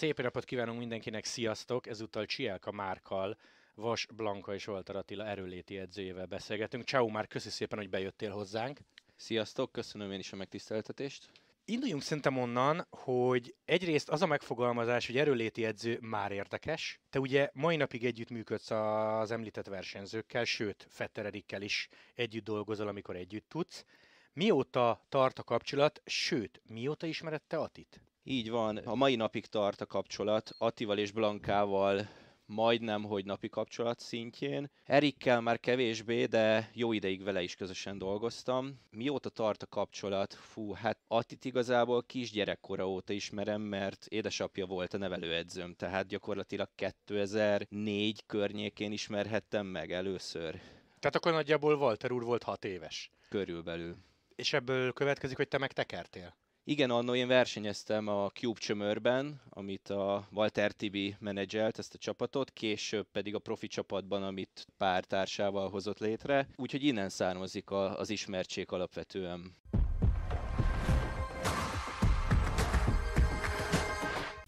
Szép napot kívánunk mindenkinek, sziasztok! Ezúttal Csielka Márkal, Vas Blanka és Oltar Attila erőléti edzőjével beszélgetünk. Ciao már, köszi szépen, hogy bejöttél hozzánk. Sziasztok, köszönöm én is a megtiszteltetést. Induljunk szerintem onnan, hogy egyrészt az a megfogalmazás, hogy erőléti edző már érdekes. Te ugye mai napig együtt működsz az említett versenyzőkkel, sőt, Fettererikkel is együtt dolgozol, amikor együtt tudsz. Mióta tart a kapcsolat, sőt, mióta ismerette Atit? Így van, a mai napig tart a kapcsolat. Attival és Blankával majdnem, hogy napi kapcsolat szintjén. Erikkel már kevésbé, de jó ideig vele is közösen dolgoztam. Mióta tart a kapcsolat? Fú, hát Attit igazából kisgyerekkora óta ismerem, mert édesapja volt a nevelőedzőm, tehát gyakorlatilag 2004 környékén ismerhettem meg először. Tehát akkor nagyjából Walter úr volt 6 éves. Körülbelül. És ebből következik, hogy te meg tekertél. Igen, annó én versenyeztem a Cube csömörben, amit a Walter Tibi menedzselt ezt a csapatot, később pedig a profi csapatban, amit pár társával hozott létre, úgyhogy innen származik a, az ismertség alapvetően.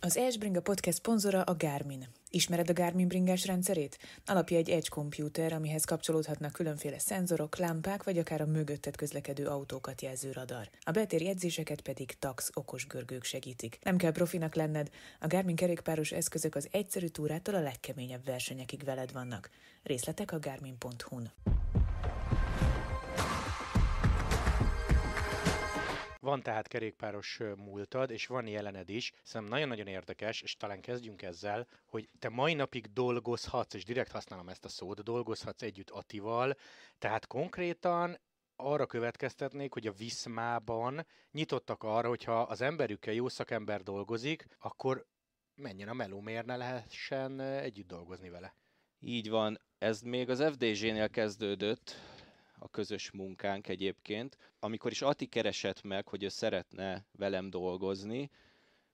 Az Edgebringa podcast szponzora a Garmin. Ismered a Garmin bringás rendszerét? Alapja egy Edge komputer, amihez kapcsolódhatnak különféle szenzorok, lámpák vagy akár a mögötted közlekedő autókat jelző radar. A beltéri jegyzéseket pedig tax okos görgők segítik. Nem kell profinak lenned, a Garmin kerékpáros eszközök az egyszerű túrától a legkeményebb versenyekig veled vannak. Részletek a garmin.hu-n. Van tehát kerékpáros múltad, és van jelened is, szerintem nagyon-nagyon érdekes, és talán kezdjünk ezzel, hogy te mai napig dolgozhatsz, és direkt használom ezt a szót, dolgozhatsz együtt Atival, tehát konkrétan arra következtetnék, hogy a Viszmában nyitottak arra, hogyha az emberükkel jó szakember dolgozik, akkor menjen a meló, miért ne lehessen együtt dolgozni vele. Így van, ez még az FDZ-nél kezdődött, a közös munkánk egyébként. Amikor is Ati keresett meg, hogy ő szeretne velem dolgozni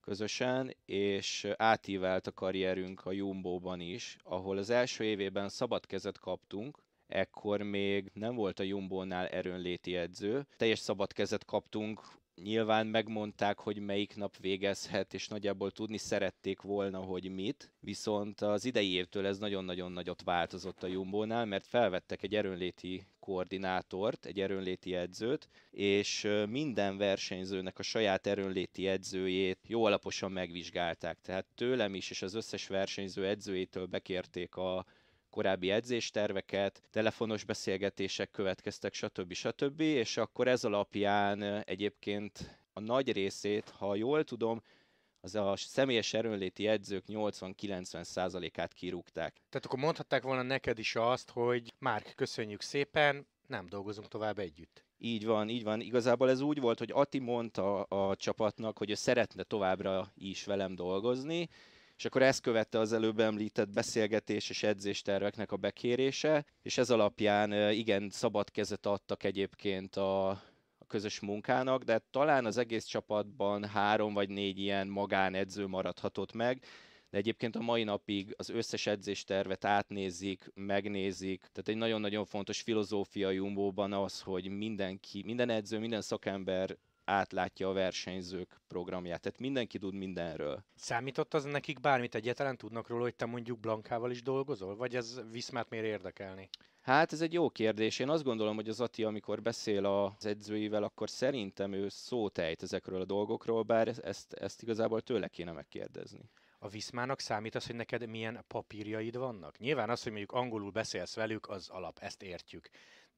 közösen, és átívált a karrierünk a Jumbo-ban is, ahol az első évében szabad kezet kaptunk, ekkor még nem volt a Jumbo-nál erőnléti edző. Teljes szabad kezet kaptunk nyilván megmondták, hogy melyik nap végezhet, és nagyjából tudni szerették volna, hogy mit, viszont az idei évtől ez nagyon-nagyon nagyot változott a Jumbónál, mert felvettek egy erőnléti koordinátort, egy erőnléti edzőt, és minden versenyzőnek a saját erőnléti edzőjét jó alaposan megvizsgálták. Tehát tőlem is, és az összes versenyző edzőjétől bekérték a korábbi edzésterveket, telefonos beszélgetések következtek, stb. stb. És akkor ez alapján egyébként a nagy részét, ha jól tudom, az a személyes erőnléti edzők 80-90%-át kirúgták. Tehát akkor mondhatták volna neked is azt, hogy Márk, köszönjük szépen, nem dolgozunk tovább együtt. Így van, így van. Igazából ez úgy volt, hogy Ati mondta a, a csapatnak, hogy ő szeretne továbbra is velem dolgozni, és akkor ezt követte az előbb említett beszélgetés és edzésterveknek a bekérése, és ez alapján igen szabad kezet adtak egyébként a közös munkának, de talán az egész csapatban három vagy négy ilyen magánedző maradhatott meg, de egyébként a mai napig az összes edzéstervet átnézik, megnézik, tehát egy nagyon-nagyon fontos filozófia Jumbóban az, hogy mindenki, minden edző, minden szakember átlátja a versenyzők programját. Tehát mindenki tud mindenről. Számított az nekik bármit? Egyáltalán tudnak róla, hogy te mondjuk Blankával is dolgozol? Vagy ez Viszmát miért érdekelni? Hát ez egy jó kérdés. Én azt gondolom, hogy az Ati, amikor beszél az edzőivel, akkor szerintem ő szót ejt ezekről a dolgokról, bár ezt, ezt igazából tőle kéne megkérdezni a Viszmának számít az, hogy neked milyen papírjaid vannak? Nyilván az, hogy mondjuk angolul beszélsz velük, az alap, ezt értjük.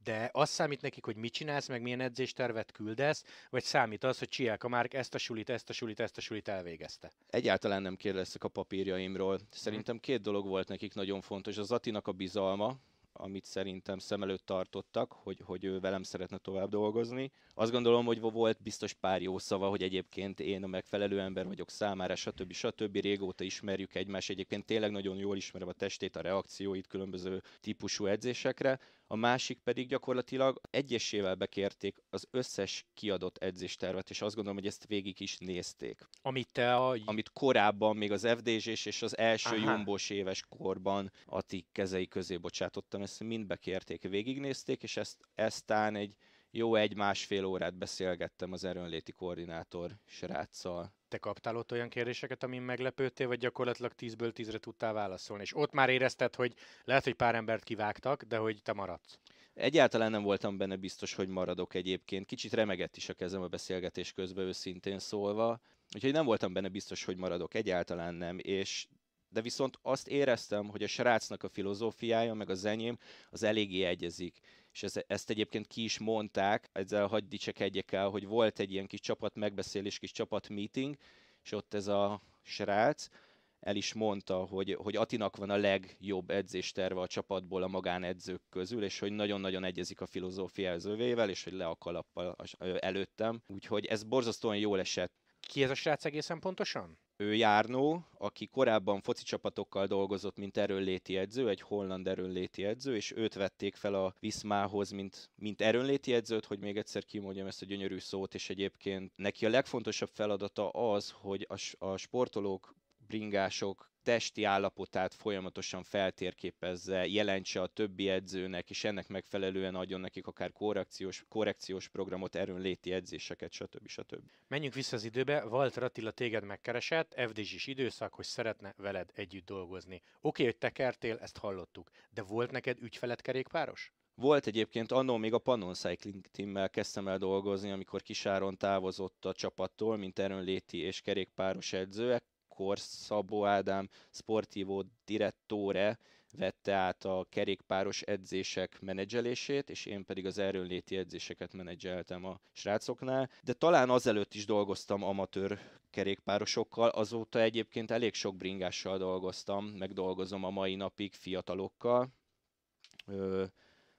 De az számít nekik, hogy mit csinálsz, meg milyen edzéstervet küldesz, vagy számít az, hogy a már ezt a sulit, ezt a sulit, ezt a sulit elvégezte? Egyáltalán nem kérdeztek a papírjaimról. Mhm. Szerintem két dolog volt nekik nagyon fontos. Az Atinak a bizalma, amit szerintem szem előtt tartottak, hogy, hogy ő velem szeretne tovább dolgozni. Azt gondolom, hogy volt biztos pár jó szava, hogy egyébként én a megfelelő ember vagyok számára, stb. stb. Régóta ismerjük egymást, egyébként tényleg nagyon jól ismerem a testét, a reakcióit különböző típusú edzésekre a másik pedig gyakorlatilag egyesével bekérték az összes kiadott edzéstervet, és azt gondolom, hogy ezt végig is nézték. Amit te a... Amit korábban, még az fdz és az első Aha. jumbos éves korban a ti kezei közé bocsátottam, ezt mind bekérték, végignézték, és ezt, eztán egy jó egy-másfél órát beszélgettem az erőnléti koordinátor sráccal te kaptál ott olyan kérdéseket, amin meglepődtél, vagy gyakorlatilag 10-ből 10-re tudtál válaszolni? És ott már érezted, hogy lehet, hogy pár embert kivágtak, de hogy te maradsz. Egyáltalán nem voltam benne biztos, hogy maradok egyébként. Kicsit remegett is a kezem a beszélgetés közben, őszintén szólva. Úgyhogy nem voltam benne biztos, hogy maradok, egyáltalán nem, és de viszont azt éreztem, hogy a srácnak a filozófiája, meg a zenyém, az eléggé egyezik és ez, ezt egyébként ki is mondták, ezzel hagyd dicsekedjek el, hogy volt egy ilyen kis csapat megbeszélés, kis csapat meeting, és ott ez a srác el is mondta, hogy, hogy Atinak van a legjobb edzésterve a csapatból a magánedzők közül, és hogy nagyon-nagyon egyezik a filozófia az övével, és hogy le a kalappal előttem. Úgyhogy ez borzasztóan jól esett. Ki ez a srác egészen pontosan? ő járnó, aki korábban foci csapatokkal dolgozott, mint erőnléti edző, egy holland erőnléti edző, és őt vették fel a Viszmához, mint, mint erőnléti edzőt, hogy még egyszer kimondjam ezt a gyönyörű szót, és egyébként neki a legfontosabb feladata az, hogy a, a sportolók bringások testi állapotát folyamatosan feltérképezze, jelentse a többi edzőnek, és ennek megfelelően adjon nekik akár korrekciós, korrekciós programot, erőnléti edzéseket, stb. stb. Menjünk vissza az időbe, Walter Attila téged megkeresett, fdz is időszak, hogy szeretne veled együtt dolgozni. Oké, okay, hogy kertél, ezt hallottuk, de volt neked ügyfeled kerékpáros? Volt egyébként annó még a Pannon Cycling Team-mel kezdtem el dolgozni, amikor Kisáron távozott a csapattól, mint erőnléti és kerékpáros edző akkor Szabó Ádám sportívó direttóre vette át a kerékpáros edzések menedzselését, és én pedig az erőnléti edzéseket menedzseltem a srácoknál. De talán azelőtt is dolgoztam amatőr kerékpárosokkal, azóta egyébként elég sok bringással dolgoztam, meg dolgozom a mai napig fiatalokkal.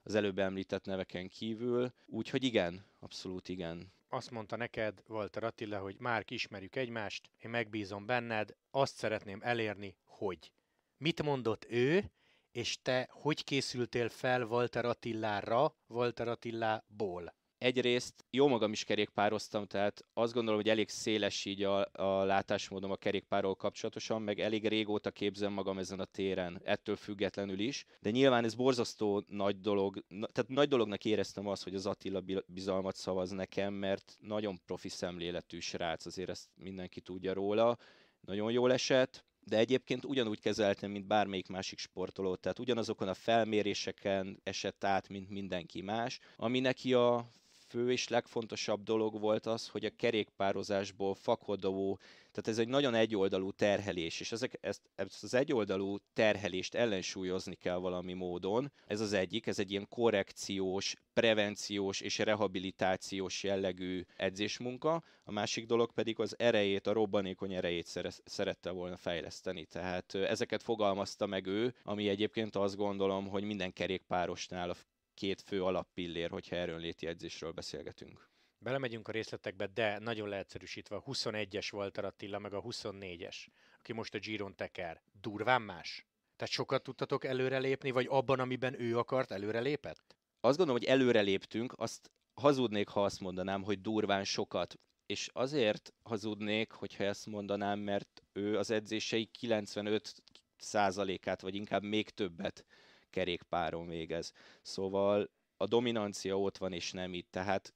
az előbb említett neveken kívül. Úgyhogy igen, abszolút igen. Azt mondta neked, Walter Attila, hogy már ismerjük egymást, én megbízom benned, azt szeretném elérni, hogy. Mit mondott ő, és te hogy készültél fel Walter Attillára, Walter Attillából? egyrészt jó magam is kerékpároztam, tehát azt gondolom, hogy elég széles így a, a látásmódom a kerékpárról kapcsolatosan, meg elég régóta képzem magam ezen a téren, ettől függetlenül is. De nyilván ez borzasztó nagy dolog, na, tehát nagy dolognak éreztem azt, hogy az Attila bizalmat szavaz nekem, mert nagyon profi szemléletű srác, azért ezt mindenki tudja róla, nagyon jól esett, de egyébként ugyanúgy kezeltem, mint bármelyik másik sportoló, tehát ugyanazokon a felméréseken esett át, mint mindenki más, ami neki a fő és legfontosabb dolog volt az, hogy a kerékpározásból fakodó, tehát ez egy nagyon egyoldalú terhelés, és ezek, ezt, ezt az egyoldalú terhelést ellensúlyozni kell valami módon. Ez az egyik, ez egy ilyen korrekciós, prevenciós és rehabilitációs jellegű edzésmunka, a másik dolog pedig az erejét, a robbanékony erejét szerette volna fejleszteni. Tehát ezeket fogalmazta meg ő, ami egyébként azt gondolom, hogy minden kerékpárosnál a két fő alappillér, hogyha léti edzésről beszélgetünk. Belemegyünk a részletekbe, de nagyon leegyszerűsítve a 21-es volt Attila, meg a 24-es, aki most a Giron teker. Durván más? Tehát sokat tudtatok előrelépni, vagy abban, amiben ő akart, előrelépett? Azt gondolom, hogy előreléptünk, azt hazudnék, ha azt mondanám, hogy durván sokat. És azért hazudnék, hogyha ezt mondanám, mert ő az edzései 95 százalékát, vagy inkább még többet kerékpáron végez. Szóval a dominancia ott van, és nem itt. Tehát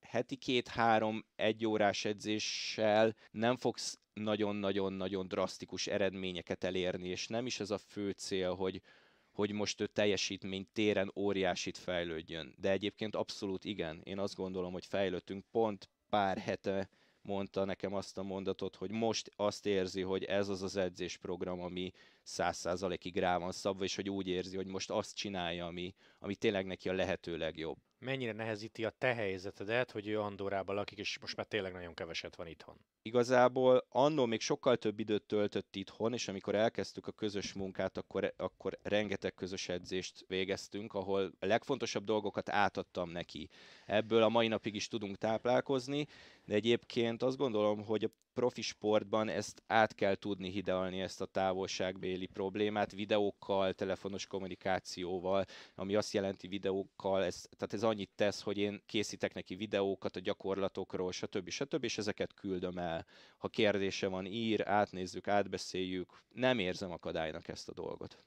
heti két-három egyórás edzéssel nem fogsz nagyon-nagyon-nagyon drasztikus eredményeket elérni, és nem is ez a fő cél, hogy, hogy most ő teljesítmény téren óriásit fejlődjön. De egyébként abszolút igen. Én azt gondolom, hogy fejlődtünk pont pár hete mondta nekem azt a mondatot, hogy most azt érzi, hogy ez az az edzésprogram, ami száz százalékig rá van szabva, és hogy úgy érzi, hogy most azt csinálja, ami, ami tényleg neki a lehető legjobb. Mennyire nehezíti a te helyzetedet, hogy ő Andorában lakik, és most már tényleg nagyon keveset van itthon? Igazából annó még sokkal több időt töltött itthon, és amikor elkezdtük a közös munkát, akkor, akkor rengeteg közös edzést végeztünk, ahol a legfontosabb dolgokat átadtam neki. Ebből a mai napig is tudunk táplálkozni, de egyébként azt gondolom, hogy a profi sportban ezt át kell tudni hidalni, ezt a távolságbéli problémát videókkal, telefonos kommunikációval, ami azt jelenti videókkal, ez, tehát ez annyit tesz, hogy én készítek neki videókat a gyakorlatokról, stb. stb. és ezeket küldöm el. Ha kérdése van, ír, átnézzük, átbeszéljük. Nem érzem akadálynak ezt a dolgot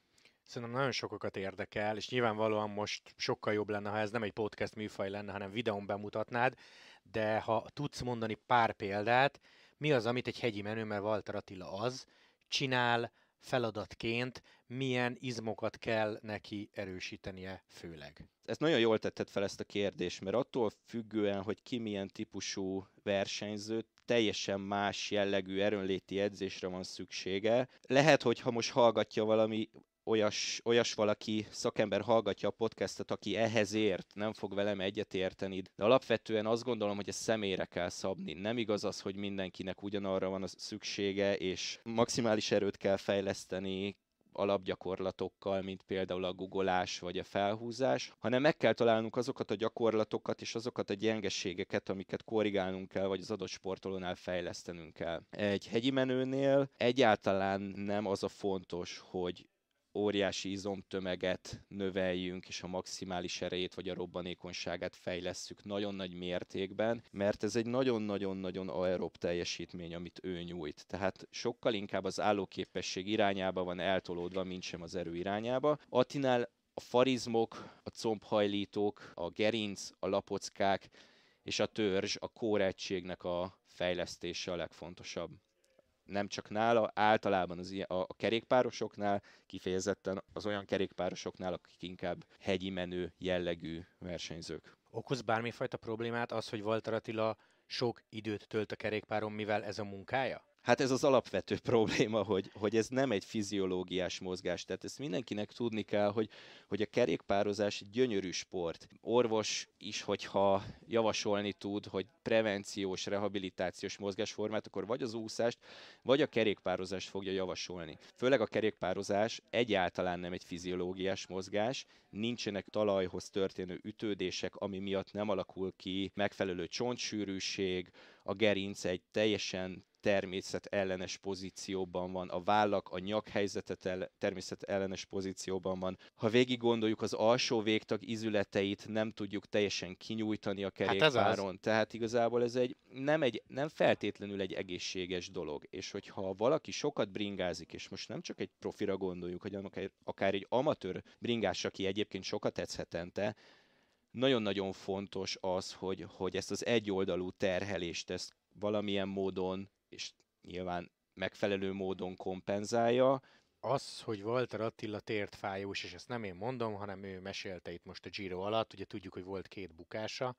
szerintem nagyon sokakat érdekel, és nyilvánvalóan most sokkal jobb lenne, ha ez nem egy podcast műfaj lenne, hanem videón bemutatnád, de ha tudsz mondani pár példát, mi az, amit egy hegyi menő, mert Walter Attila az, csinál feladatként, milyen izmokat kell neki erősítenie főleg? Ez nagyon jól tetted fel ezt a kérdést, mert attól függően, hogy ki milyen típusú versenyző, teljesen más jellegű erőnléti edzésre van szüksége. Lehet, hogy ha most hallgatja valami olyas, olyas valaki szakember hallgatja a podcastot, aki ehhez ért, nem fog velem egyetérteni. De alapvetően azt gondolom, hogy a személyre kell szabni. Nem igaz az, hogy mindenkinek ugyanarra van a szüksége, és maximális erőt kell fejleszteni, alapgyakorlatokkal, mint például a googolás vagy a felhúzás, hanem meg kell találnunk azokat a gyakorlatokat és azokat a gyengeségeket, amiket korrigálnunk kell, vagy az adott sportolónál fejlesztenünk kell. Egy hegyi menőnél egyáltalán nem az a fontos, hogy óriási izomtömeget növeljünk, és a maximális erejét vagy a robbanékonyságát fejlesszük nagyon nagy mértékben, mert ez egy nagyon-nagyon-nagyon aerob teljesítmény, amit ő nyújt. Tehát sokkal inkább az állóképesség irányába van eltolódva, mint sem az erő irányába. Atinál a farizmok, a combhajlítók, a gerinc, a lapockák és a törzs, a kóregységnek a fejlesztése a legfontosabb nem csak nála, általában az ilyen, a, a kerékpárosoknál, kifejezetten az olyan kerékpárosoknál, akik inkább hegyi menő jellegű versenyzők. Okoz bármifajta problémát az, hogy Walter Attila sok időt tölt a kerékpáron, mivel ez a munkája? Hát ez az alapvető probléma, hogy, hogy ez nem egy fiziológiás mozgás. Tehát ezt mindenkinek tudni kell, hogy, hogy a kerékpározás egy gyönyörű sport. Orvos is, hogyha javasolni tud, hogy prevenciós, rehabilitációs mozgásformát, akkor vagy az úszást, vagy a kerékpározást fogja javasolni. Főleg a kerékpározás egyáltalán nem egy fiziológiás mozgás, nincsenek talajhoz történő ütődések, ami miatt nem alakul ki megfelelő csontsűrűség, a gerinc egy teljesen természet ellenes pozícióban van, a vállak, a nyak helyzetet el, természet ellenes pozícióban van. Ha végig gondoljuk, az alsó végtag izületeit nem tudjuk teljesen kinyújtani a hát kerékpáron, hát tehát igazából ez egy nem, egy nem feltétlenül egy egészséges dolog, és hogyha valaki sokat bringázik, és most nem csak egy profira gondoljuk, hogy akár egy amatőr bringás, aki egyébként sokat tetsz hetente, nagyon-nagyon fontos az, hogy, hogy ezt az egyoldalú terhelést ezt valamilyen módon és nyilván megfelelő módon kompenzálja. Az, hogy Walter Attila tért fájós, és ezt nem én mondom, hanem ő mesélte itt most a Giro alatt, ugye tudjuk, hogy volt két bukása,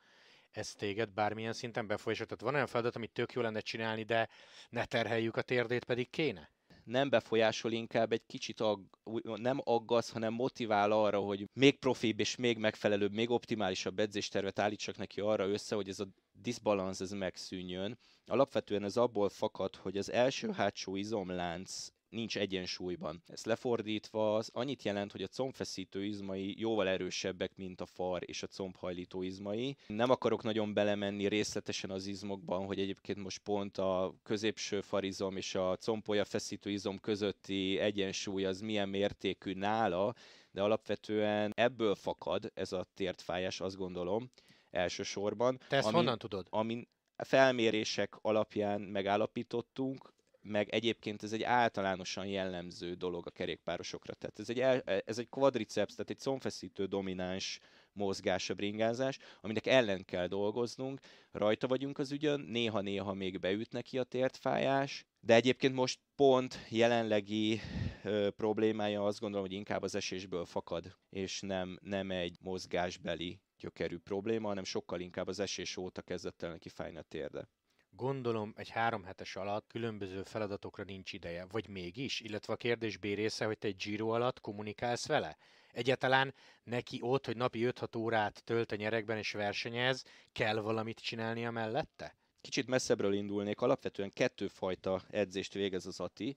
ez téged bármilyen szinten befolyásolhat. van olyan feladat, amit tök jó lenne csinálni, de ne terheljük a térdét, pedig kéne? nem befolyásol, inkább egy kicsit ag, nem aggaszt, hanem motivál arra, hogy még profibb és még megfelelőbb, még optimálisabb edzéstervet állítsak neki arra össze, hogy ez a diszbalansz ez megszűnjön. Alapvetően ez abból fakad, hogy az első-hátsó izomlánc nincs egyensúlyban. Ez lefordítva az annyit jelent, hogy a combfeszítő izmai jóval erősebbek, mint a far és a combhajlító izmai. Nem akarok nagyon belemenni részletesen az izmokban, hogy egyébként most pont a középső farizom és a combolya feszítő izom közötti egyensúly az milyen mértékű nála, de alapvetően ebből fakad ez a tértfájás, azt gondolom elsősorban. Te ezt amin, honnan tudod? Amin felmérések alapján megállapítottunk, meg egyébként ez egy általánosan jellemző dolog a kerékpárosokra. Tehát ez egy, el, ez egy quadriceps, tehát egy szomfeszítő domináns mozgás a bringázás, aminek ellen kell dolgoznunk, rajta vagyunk az ügyön, néha-néha még beüt neki a tértfájás, de egyébként most pont jelenlegi ö, problémája azt gondolom, hogy inkább az esésből fakad, és nem, nem egy mozgásbeli gyökerű probléma, hanem sokkal inkább az esés óta kezdett el neki fájni a térde. Gondolom egy három hetes alatt különböző feladatokra nincs ideje, vagy mégis, illetve a kérdés B része, hogy te egy Giro alatt kommunikálsz vele? Egyáltalán neki ott, hogy napi 5-6 órát tölt a nyerekben és versenyez, kell valamit csinálnia mellette? Kicsit messzebbről indulnék, alapvetően kettőfajta edzést végez az ATI.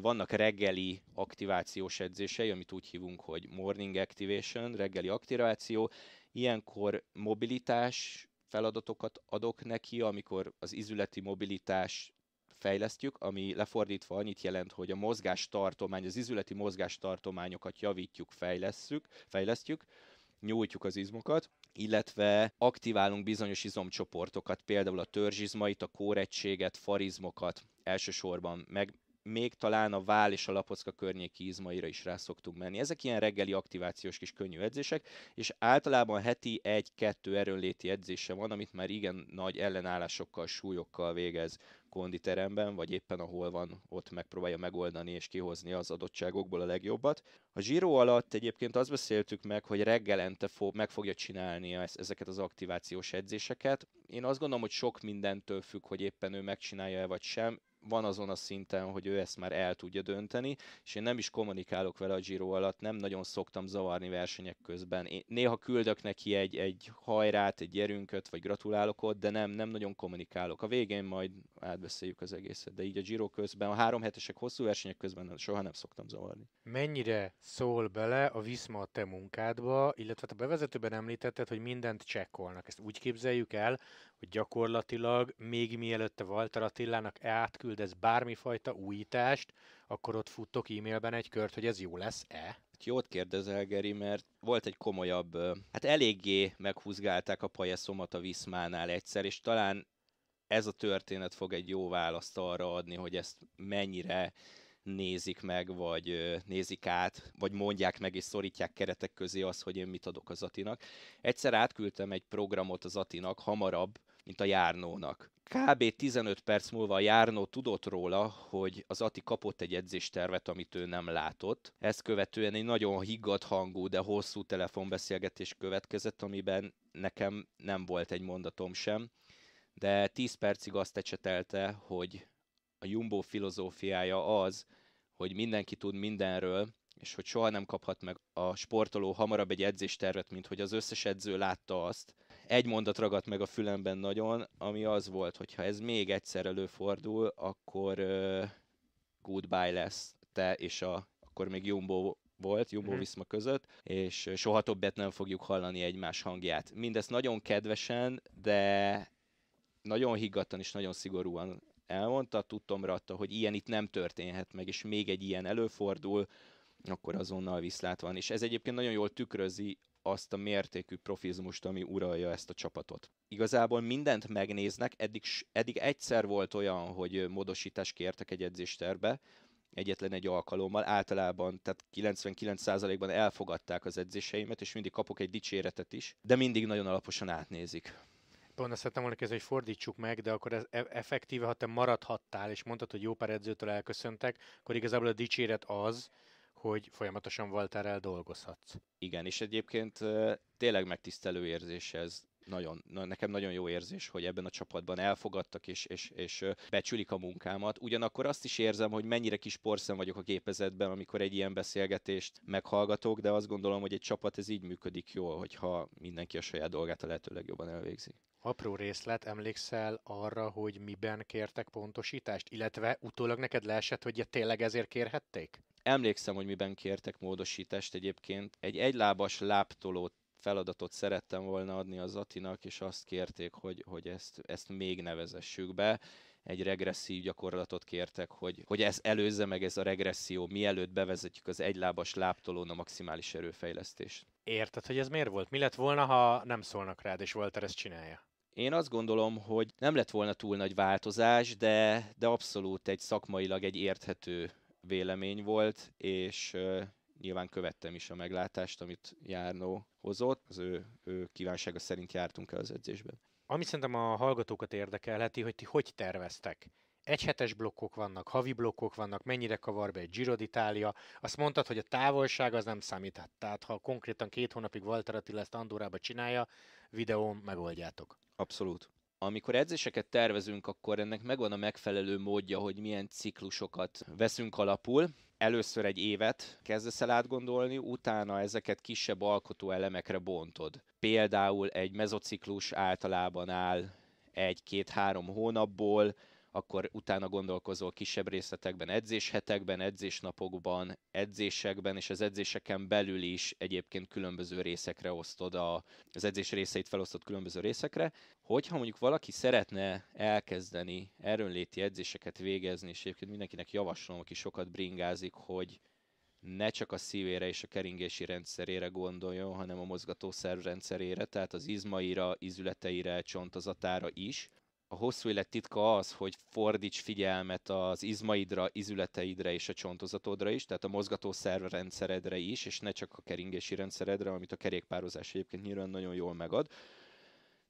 Vannak reggeli aktivációs edzései, amit úgy hívunk, hogy morning activation, reggeli aktiváció. Ilyenkor mobilitás feladatokat adok neki, amikor az izületi mobilitás fejlesztjük, ami lefordítva annyit jelent, hogy a mozgástartomány, az izületi mozgástartományokat javítjuk, fejlesztjük, fejlesztjük, nyújtjuk az izmokat, illetve aktiválunk bizonyos izomcsoportokat, például a törzsizmait, a kóregységet, farizmokat elsősorban, meg még talán a vál és a lapocka környéki izmaira is rá szoktunk menni. Ezek ilyen reggeli aktivációs kis könnyű edzések, és általában heti egy-kettő erőnléti edzése van, amit már igen nagy ellenállásokkal, súlyokkal végez konditeremben, vagy éppen ahol van, ott megpróbálja megoldani és kihozni az adottságokból a legjobbat. A zsíró alatt egyébként azt beszéltük meg, hogy reggelente fog, meg fogja csinálni ezeket az aktivációs edzéseket. Én azt gondolom, hogy sok mindentől függ, hogy éppen ő megcsinálja-e vagy sem van azon a szinten, hogy ő ezt már el tudja dönteni, és én nem is kommunikálok vele a Giro alatt, nem nagyon szoktam zavarni versenyek közben. Én néha küldök neki egy, egy hajrát, egy gyerünköt, vagy gratulálok ott, de nem, nem nagyon kommunikálok. A végén majd átbeszéljük az egészet, de így a Giro közben, a három hetesek hosszú versenyek közben soha nem szoktam zavarni. Mennyire szól bele a Viszma a te munkádba, illetve hát a bevezetőben említetted, hogy mindent csekkolnak. Ezt úgy képzeljük el, hogy gyakorlatilag még mielőtt a Walter Attilának átküldesz bármifajta újítást, akkor ott futtok e-mailben egy kört, hogy ez jó lesz-e? Hát jót kérdezel, Geri, mert volt egy komolyabb, hát eléggé meghúzgálták a pajeszomat a Viszmánál egyszer, és talán ez a történet fog egy jó választ arra adni, hogy ezt mennyire nézik meg, vagy nézik át, vagy mondják meg és szorítják keretek közé azt, hogy én mit adok az Atinak. Egyszer átküldtem egy programot az Atinak hamarabb, mint a járnónak. Kb. 15 perc múlva a járnó tudott róla, hogy az Ati kapott egy edzéstervet, amit ő nem látott. Ezt követően egy nagyon higgadt hangú, de hosszú telefonbeszélgetés következett, amiben nekem nem volt egy mondatom sem, de 10 percig azt ecsetelte, hogy a Jumbo filozófiája az, hogy mindenki tud mindenről, és hogy soha nem kaphat meg a sportoló hamarabb egy edzéstervet, mint hogy az összes edző látta azt, egy mondat ragadt meg a fülemben nagyon, ami az volt, hogy ha ez még egyszer előfordul, akkor uh, goodbye lesz te és a, akkor még Jumbo volt, Jumbo mm. Viszma között, és soha többet nem fogjuk hallani egymás hangját. Mindezt nagyon kedvesen, de nagyon higgadtan és nagyon szigorúan elmondta, tudtam ratta, hogy ilyen itt nem történhet meg, és még egy ilyen előfordul, akkor azonnal viszlát van. És ez egyébként nagyon jól tükrözi azt a mértékű profizmust, ami uralja ezt a csapatot. Igazából mindent megnéznek, eddig, eddig egyszer volt olyan, hogy módosítást kértek egy edzésterbe, egyetlen egy alkalommal, általában, tehát 99%-ban elfogadták az edzéseimet, és mindig kapok egy dicséretet is, de mindig nagyon alaposan átnézik pont azt szerettem volna kezdeni, hogy fordítsuk meg, de akkor ez e-, effektíve, ha te maradhattál, és mondtad, hogy jó pár edzőtől elköszöntek, akkor igazából a dicséret az, hogy folyamatosan Walterrel dolgozhatsz. Igen, és egyébként tényleg megtisztelő érzés ez. Nagyon, nekem nagyon jó érzés, hogy ebben a csapatban elfogadtak és, és, és becsülik a munkámat. Ugyanakkor azt is érzem, hogy mennyire kis porszem vagyok a gépezetben, amikor egy ilyen beszélgetést meghallgatok, de azt gondolom, hogy egy csapat ez így működik jól, hogyha mindenki a saját dolgát a lehető legjobban elvégzi. Apró részlet, emlékszel arra, hogy miben kértek pontosítást, illetve utólag neked leesett, hogy tényleg ezért kérhették? Emlékszem, hogy miben kértek módosítást egyébként. Egy egylábas láptoló feladatot szerettem volna adni az Atinak, és azt kérték, hogy, hogy ezt, ezt még nevezessük be egy regresszív gyakorlatot kértek, hogy, hogy ez előzze meg ez a regresszió, mielőtt bevezetjük az egylábas láptolón a maximális erőfejlesztést. Érted, hogy ez miért volt? Mi lett volna, ha nem szólnak rád, és Walter ezt csinálja? Én azt gondolom, hogy nem lett volna túl nagy változás, de, de abszolút egy szakmailag egy érthető vélemény volt, és nyilván követtem is a meglátást, amit Járnó hozott. Az ő, ő kívánsága szerint jártunk el az edzésben. Ami szerintem a hallgatókat érdekelheti, hogy ti hogy terveztek Egy hetes blokkok vannak, havi blokkok vannak, mennyire kavar be egy Giro d'Italia. Azt mondtad, hogy a távolság az nem számít. Tehát ha konkrétan két hónapig Walter Attila ezt Andorába csinálja, videón megoldjátok. Abszolút amikor edzéseket tervezünk, akkor ennek megvan a megfelelő módja, hogy milyen ciklusokat veszünk alapul. Először egy évet kezdesz el átgondolni, utána ezeket kisebb alkotó elemekre bontod. Például egy mezociklus általában áll egy-két-három hónapból, akkor utána gondolkozol kisebb részletekben, edzéshetekben, edzésnapokban, edzésekben, és az edzéseken belül is egyébként különböző részekre osztod, a, az edzés részeit felosztod különböző részekre. Hogyha mondjuk valaki szeretne elkezdeni erőnléti edzéseket végezni, és egyébként mindenkinek javaslom, aki sokat bringázik, hogy ne csak a szívére és a keringési rendszerére gondoljon, hanem a rendszerére, tehát az izmaira, izületeire, csontozatára is, a hosszú élet titka az, hogy fordíts figyelmet az izmaidra, izületeidre és a csontozatodra is, tehát a rendszeredre is, és ne csak a keringési rendszeredre, amit a kerékpározás egyébként nyilván nagyon jól megad.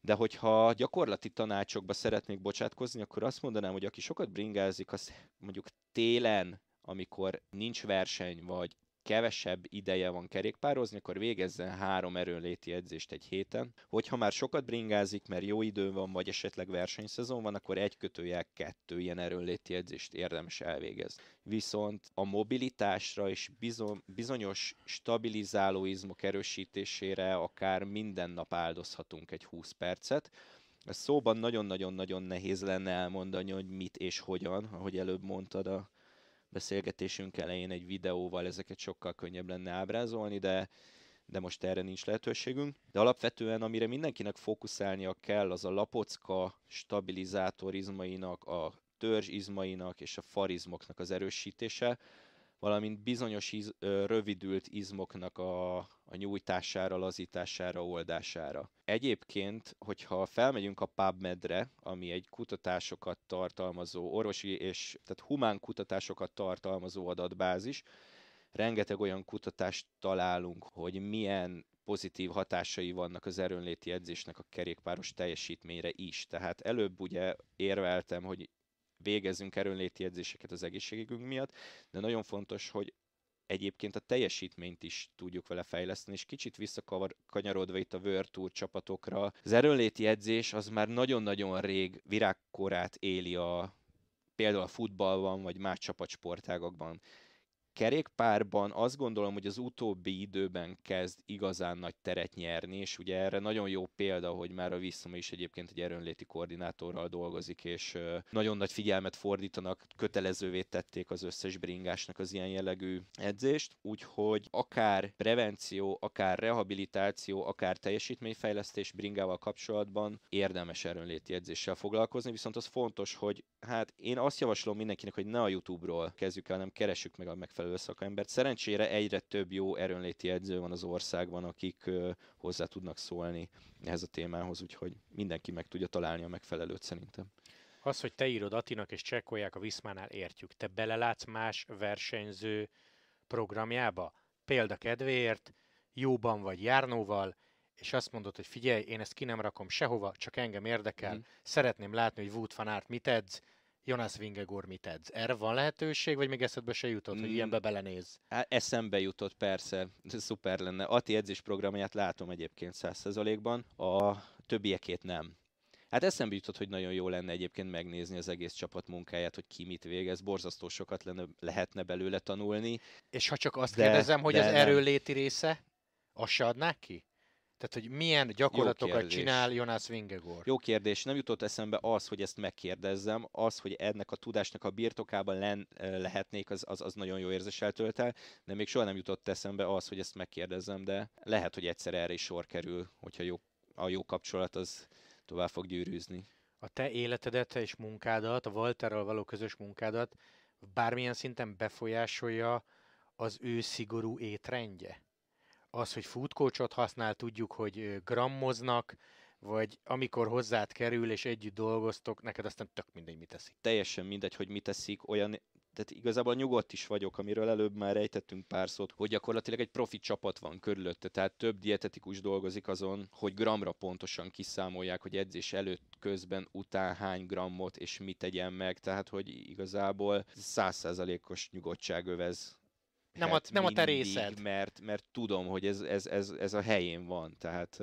De hogyha gyakorlati tanácsokba szeretnék bocsátkozni, akkor azt mondanám, hogy aki sokat bringázik, az mondjuk télen, amikor nincs verseny, vagy kevesebb ideje van kerékpározni, akkor végezzen három erőnléti edzést egy héten. Hogyha már sokat bringázik, mert jó idő van, vagy esetleg versenyszezon van, akkor egy kötőjel kettő ilyen erőnléti edzést érdemes elvégezni. Viszont a mobilitásra és bizonyos stabilizáló izmok erősítésére akár minden nap áldozhatunk egy 20 percet, ez szóban nagyon-nagyon-nagyon nehéz lenne elmondani, hogy mit és hogyan, ahogy előbb mondtad a beszélgetésünk elején egy videóval ezeket sokkal könnyebb lenne ábrázolni, de de most erre nincs lehetőségünk. De alapvetően, amire mindenkinek fókuszálnia kell, az a lapocka stabilizátor izmainak, a törzsizmainak és a farizmoknak az erősítése, valamint bizonyos iz, rövidült izmoknak a, a nyújtására, lazítására, oldására. Egyébként, hogyha felmegyünk a PubMed-re, ami egy kutatásokat tartalmazó, orvosi és tehát humán kutatásokat tartalmazó adatbázis, rengeteg olyan kutatást találunk, hogy milyen pozitív hatásai vannak az erőnléti edzésnek a kerékpáros teljesítményre is. Tehát előbb ugye érveltem, hogy végezzünk erőnléti edzéseket az egészségünk miatt, de nagyon fontos, hogy egyébként a teljesítményt is tudjuk vele fejleszteni, és kicsit visszakanyarodva itt a World Tour csapatokra, az erőnléti edzés az már nagyon-nagyon rég virágkorát éli a például a futballban, vagy más csapatsportágokban kerékpárban azt gondolom, hogy az utóbbi időben kezd igazán nagy teret nyerni, és ugye erre nagyon jó példa, hogy már a Viszoma is egyébként egy erőnléti koordinátorral dolgozik, és nagyon nagy figyelmet fordítanak, kötelezővé tették az összes bringásnak az ilyen jellegű edzést, úgyhogy akár prevenció, akár rehabilitáció, akár teljesítményfejlesztés bringával kapcsolatban érdemes erőnléti edzéssel foglalkozni, viszont az fontos, hogy hát én azt javaslom mindenkinek, hogy ne a YouTube-ról kezdjük el, hanem keressük meg a megfelelő megfelelő szakembert. Szerencsére egyre több jó erőnléti edző van az országban, akik hozzá tudnak szólni ehhez a témához, úgyhogy mindenki meg tudja találni a megfelelőt szerintem. Az, hogy te írod Atinak és csekkolják a Viszmánál, értjük. Te belelátsz más versenyző programjába? Példa kedvéért, jóban vagy járnóval, és azt mondod, hogy figyelj, én ezt ki nem rakom sehova, csak engem érdekel, mm. szeretném látni, hogy Wood van mit edz, Jonas Vingegor mit edz? Erre van lehetőség, vagy még eszedbe se jutott, hogy mm. ilyenbe belenéz? Hát eszembe jutott, persze. Szuper lenne. Ati edzésprogramját látom egyébként 100%-ban, a többiekét nem. Hát eszembe jutott, hogy nagyon jó lenne egyébként megnézni az egész csapat munkáját, hogy ki mit végez, borzasztó sokat lenne, lehetne belőle tanulni. És ha csak azt de, kérdezem, hogy de az erőléti része, azt se adnák ki? Tehát, hogy milyen gyakorlatokat csinál Jonas Vingegor? Jó kérdés. Nem jutott eszembe az, hogy ezt megkérdezzem. Az, hogy ennek a tudásnak a birtokában len, lehetnék, az, az, az nagyon jó érzéssel tölt el, de még soha nem jutott eszembe az, hogy ezt megkérdezzem, de lehet, hogy egyszer erre is sor kerül, hogyha jó, a jó kapcsolat az tovább fog gyűrűzni. A te életedet és munkádat, a Walterral való közös munkádat bármilyen szinten befolyásolja az ő szigorú étrendje? az, hogy futkócsot használ, tudjuk, hogy grammoznak, vagy amikor hozzád kerül és együtt dolgoztok, neked aztán tök mindegy, mit teszik. Teljesen mindegy, hogy mit teszik, olyan, tehát igazából nyugodt is vagyok, amiről előbb már rejtettünk pár szót, hogy gyakorlatilag egy profi csapat van körülötte, tehát több dietetikus dolgozik azon, hogy gramra pontosan kiszámolják, hogy edzés előtt, közben, után hány grammot és mit tegyen meg, tehát hogy igazából százszázalékos nyugodtság övez nem a, nem mindig, a te részed. Mert, mert tudom, hogy ez, ez, ez, ez a helyén van. Tehát,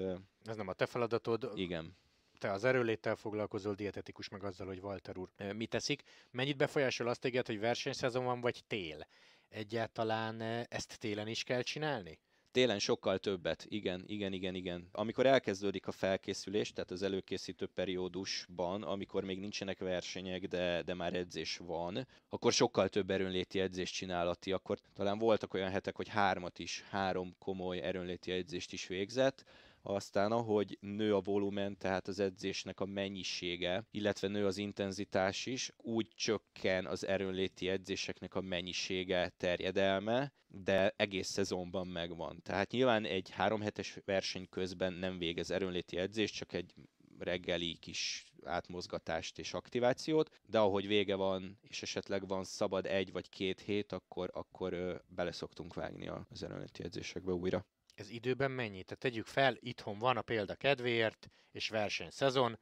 ez nem a te feladatod. Igen te az erőléttel foglalkozol, dietetikus meg azzal, hogy Walter úr mit teszik. Mennyit befolyásol azt téged, hogy versenyszezon van, vagy tél? Egyáltalán ezt télen is kell csinálni? Télen sokkal többet, igen, igen, igen, igen. Amikor elkezdődik a felkészülés, tehát az előkészítő periódusban, amikor még nincsenek versenyek, de, de már edzés van, akkor sokkal több erőnléti edzést csinál Atti. Akkor talán voltak olyan hetek, hogy hármat is, három komoly erőnléti edzést is végzett, aztán ahogy nő a volumen, tehát az edzésnek a mennyisége, illetve nő az intenzitás is, úgy csökken az erőnléti edzéseknek a mennyisége, terjedelme, de egész szezonban megvan. Tehát nyilván egy három hetes verseny közben nem végez erőnléti edzés, csak egy reggeli kis átmozgatást és aktivációt, de ahogy vége van, és esetleg van szabad egy vagy két hét, akkor, akkor beleszoktunk vágni az erőnléti edzésekbe újra. Ez időben mennyi? Tehát tegyük fel, itthon van a példa kedvéért, és versenyszezon,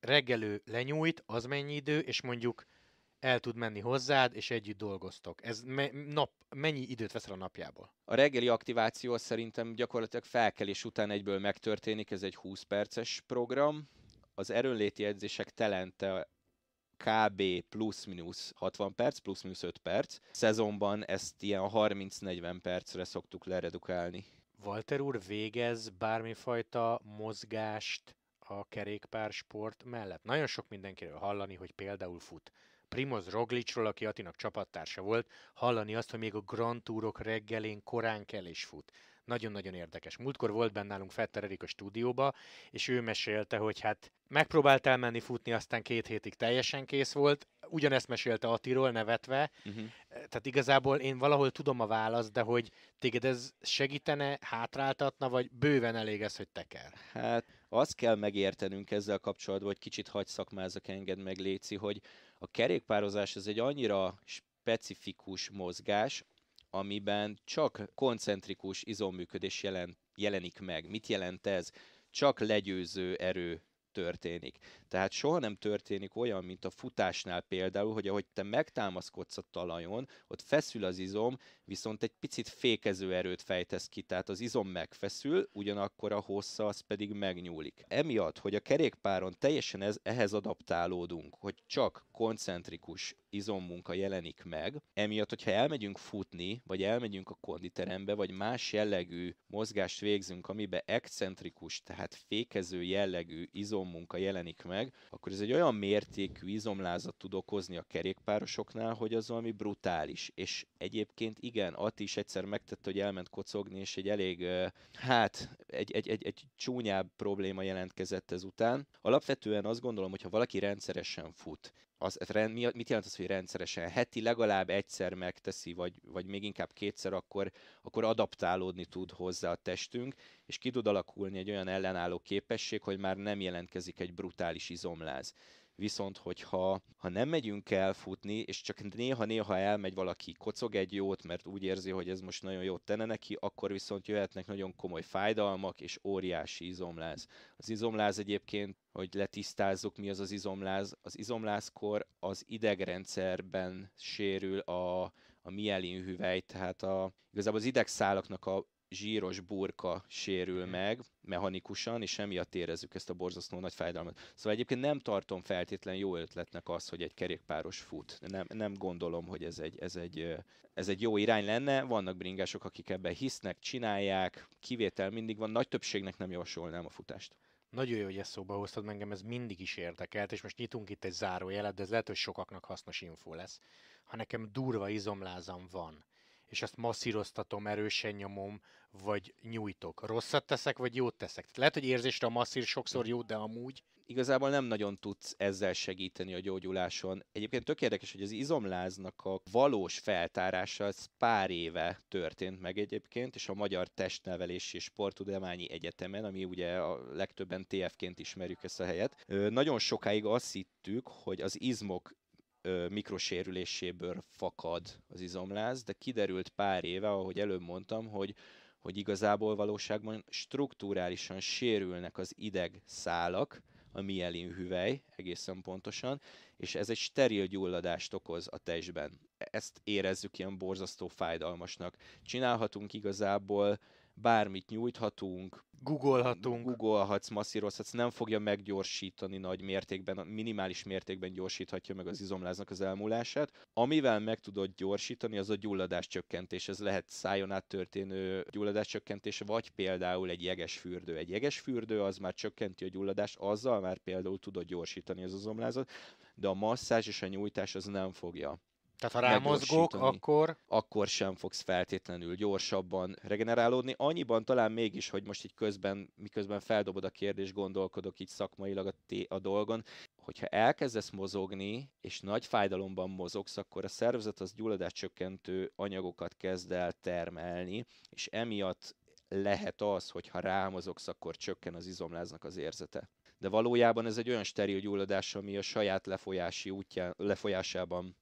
reggelő lenyújt, az mennyi idő, és mondjuk el tud menni hozzád, és együtt dolgoztok. Ez me- nap, mennyi időt veszel a napjából? A reggeli aktiváció szerintem gyakorlatilag felkelés után egyből megtörténik, ez egy 20 perces program. Az erőnléti edzések telente kb. plusz-minusz 60 perc, plusz-minusz 5 perc. Szezonban ezt ilyen 30-40 percre szoktuk leredukálni. Walter úr végez bármifajta mozgást a kerékpársport mellett? Nagyon sok mindenkiről hallani, hogy például fut. Primoz Roglicról, aki Atinak csapattársa volt, hallani azt, hogy még a Grand Tourok reggelén korán kell és fut nagyon-nagyon érdekes. Múltkor volt benne nálunk Fetter Erik a stúdióba, és ő mesélte, hogy hát megpróbált elmenni futni, aztán két hétig teljesen kész volt, ugyanezt mesélte Atiról nevetve, uh-huh. tehát igazából én valahol tudom a választ, de hogy téged ez segítene, hátráltatna, vagy bőven elég ez, hogy teker? Hát azt kell megértenünk ezzel kapcsolatban, hogy kicsit hagy szakmázak, enged meg Léci, hogy a kerékpározás ez egy annyira specifikus mozgás, amiben csak koncentrikus izomműködés jelen, jelenik meg. Mit jelent ez? Csak legyőző erő történik. Tehát soha nem történik olyan, mint a futásnál például, hogy ahogy te megtámaszkodsz a talajon, ott feszül az izom, viszont egy picit fékező erőt fejtesz ki, tehát az izom megfeszül, ugyanakkor a hossza az pedig megnyúlik. Emiatt, hogy a kerékpáron teljesen ez, ehhez adaptálódunk, hogy csak koncentrikus izommunka jelenik meg, emiatt, hogyha elmegyünk futni, vagy elmegyünk a konditerembe, vagy más jellegű mozgást végzünk, amiben excentrikus, tehát fékező jellegű izommunka jelenik meg, meg, akkor ez egy olyan mértékű izomlázat tud okozni a kerékpárosoknál, hogy az valami brutális. És egyébként igen, Ati is egyszer megtette, hogy elment kocogni, és egy elég, hát, egy, egy, egy, egy csúnyább probléma jelentkezett ezután. Alapvetően azt gondolom, hogy ha valaki rendszeresen fut, az, rend, mi, mit jelent az, hogy rendszeresen? Heti legalább egyszer megteszi, vagy, vagy még inkább kétszer, akkor, akkor adaptálódni tud hozzá a testünk, és ki tud alakulni egy olyan ellenálló képesség, hogy már nem jelentkezik egy brutális izomláz viszont hogyha ha nem megyünk el futni, és csak néha-néha elmegy valaki, kocog egy jót, mert úgy érzi, hogy ez most nagyon jót tenne neki, akkor viszont jöhetnek nagyon komoly fájdalmak, és óriási izomláz. Az izomláz egyébként hogy letisztázzuk, mi az az izomláz. Az izomlázkor az idegrendszerben sérül a, a hüvely, tehát a, igazából az idegszálaknak a zsíros burka sérül meg mechanikusan, és emiatt érezzük ezt a borzasztó nagy fájdalmat. Szóval egyébként nem tartom feltétlen jó ötletnek az, hogy egy kerékpáros fut. Nem, nem gondolom, hogy ez egy, ez, egy, ez egy jó irány lenne. Vannak bringások, akik ebben hisznek, csinálják, kivétel mindig van. Nagy többségnek nem javasolnám a futást. Nagyon jó, hogy ezt szóba hoztad, engem ez mindig is érdekelt, és most nyitunk itt egy zárójelet, de ez lehet, hogy sokaknak hasznos info lesz. Ha nekem durva izomlázam van, és azt masszíroztatom, erősen nyomom, vagy nyújtok. Rosszat teszek, vagy jót teszek? Lehet, hogy érzésre a masszír sokszor jó, de amúgy... Igazából nem nagyon tudsz ezzel segíteni a gyógyuláson. Egyébként tök érdekes, hogy az izomláznak a valós feltárása az pár éve történt meg egyébként, és a Magyar Testnevelési és Sporttudományi Egyetemen, ami ugye a legtöbben TF-ként ismerjük ezt a helyet. Nagyon sokáig azt hittük, hogy az izmok mikrosérüléséből fakad az izomláz, de kiderült pár éve, ahogy előbb mondtam, hogy, hogy igazából valóságban strukturálisan sérülnek az szálak, a mielin hüvely egészen pontosan, és ez egy steril gyulladást okoz a testben. Ezt érezzük ilyen borzasztó fájdalmasnak. Csinálhatunk igazából bármit nyújthatunk, Googolhatunk. Googolhatsz, masszírozhatsz, nem fogja meggyorsítani nagy mértékben, minimális mértékben gyorsíthatja meg az izomláznak az elmúlását. Amivel meg tudod gyorsítani, az a gyulladás csökkentés. Ez lehet szájon át történő gyulladás csökkentés, vagy például egy jeges fürdő. Egy jeges fürdő az már csökkenti a gyulladást, azzal már például tudod gyorsítani az izomlázat, de a masszázs és a nyújtás az nem fogja. Tehát ha rámozgok, akkor... Akkor sem fogsz feltétlenül gyorsabban regenerálódni. Annyiban talán mégis, hogy most így közben, miközben feldobod a kérdést, gondolkodok így szakmailag a, té- a dolgon, hogyha elkezdesz mozogni, és nagy fájdalomban mozogsz, akkor a szervezet az gyulladáscsökkentő anyagokat kezd el termelni, és emiatt lehet az, hogy ha rámozogsz, akkor csökken az izomláznak az érzete. De valójában ez egy olyan steril gyulladás, ami a saját lefolyási útján, lefolyásában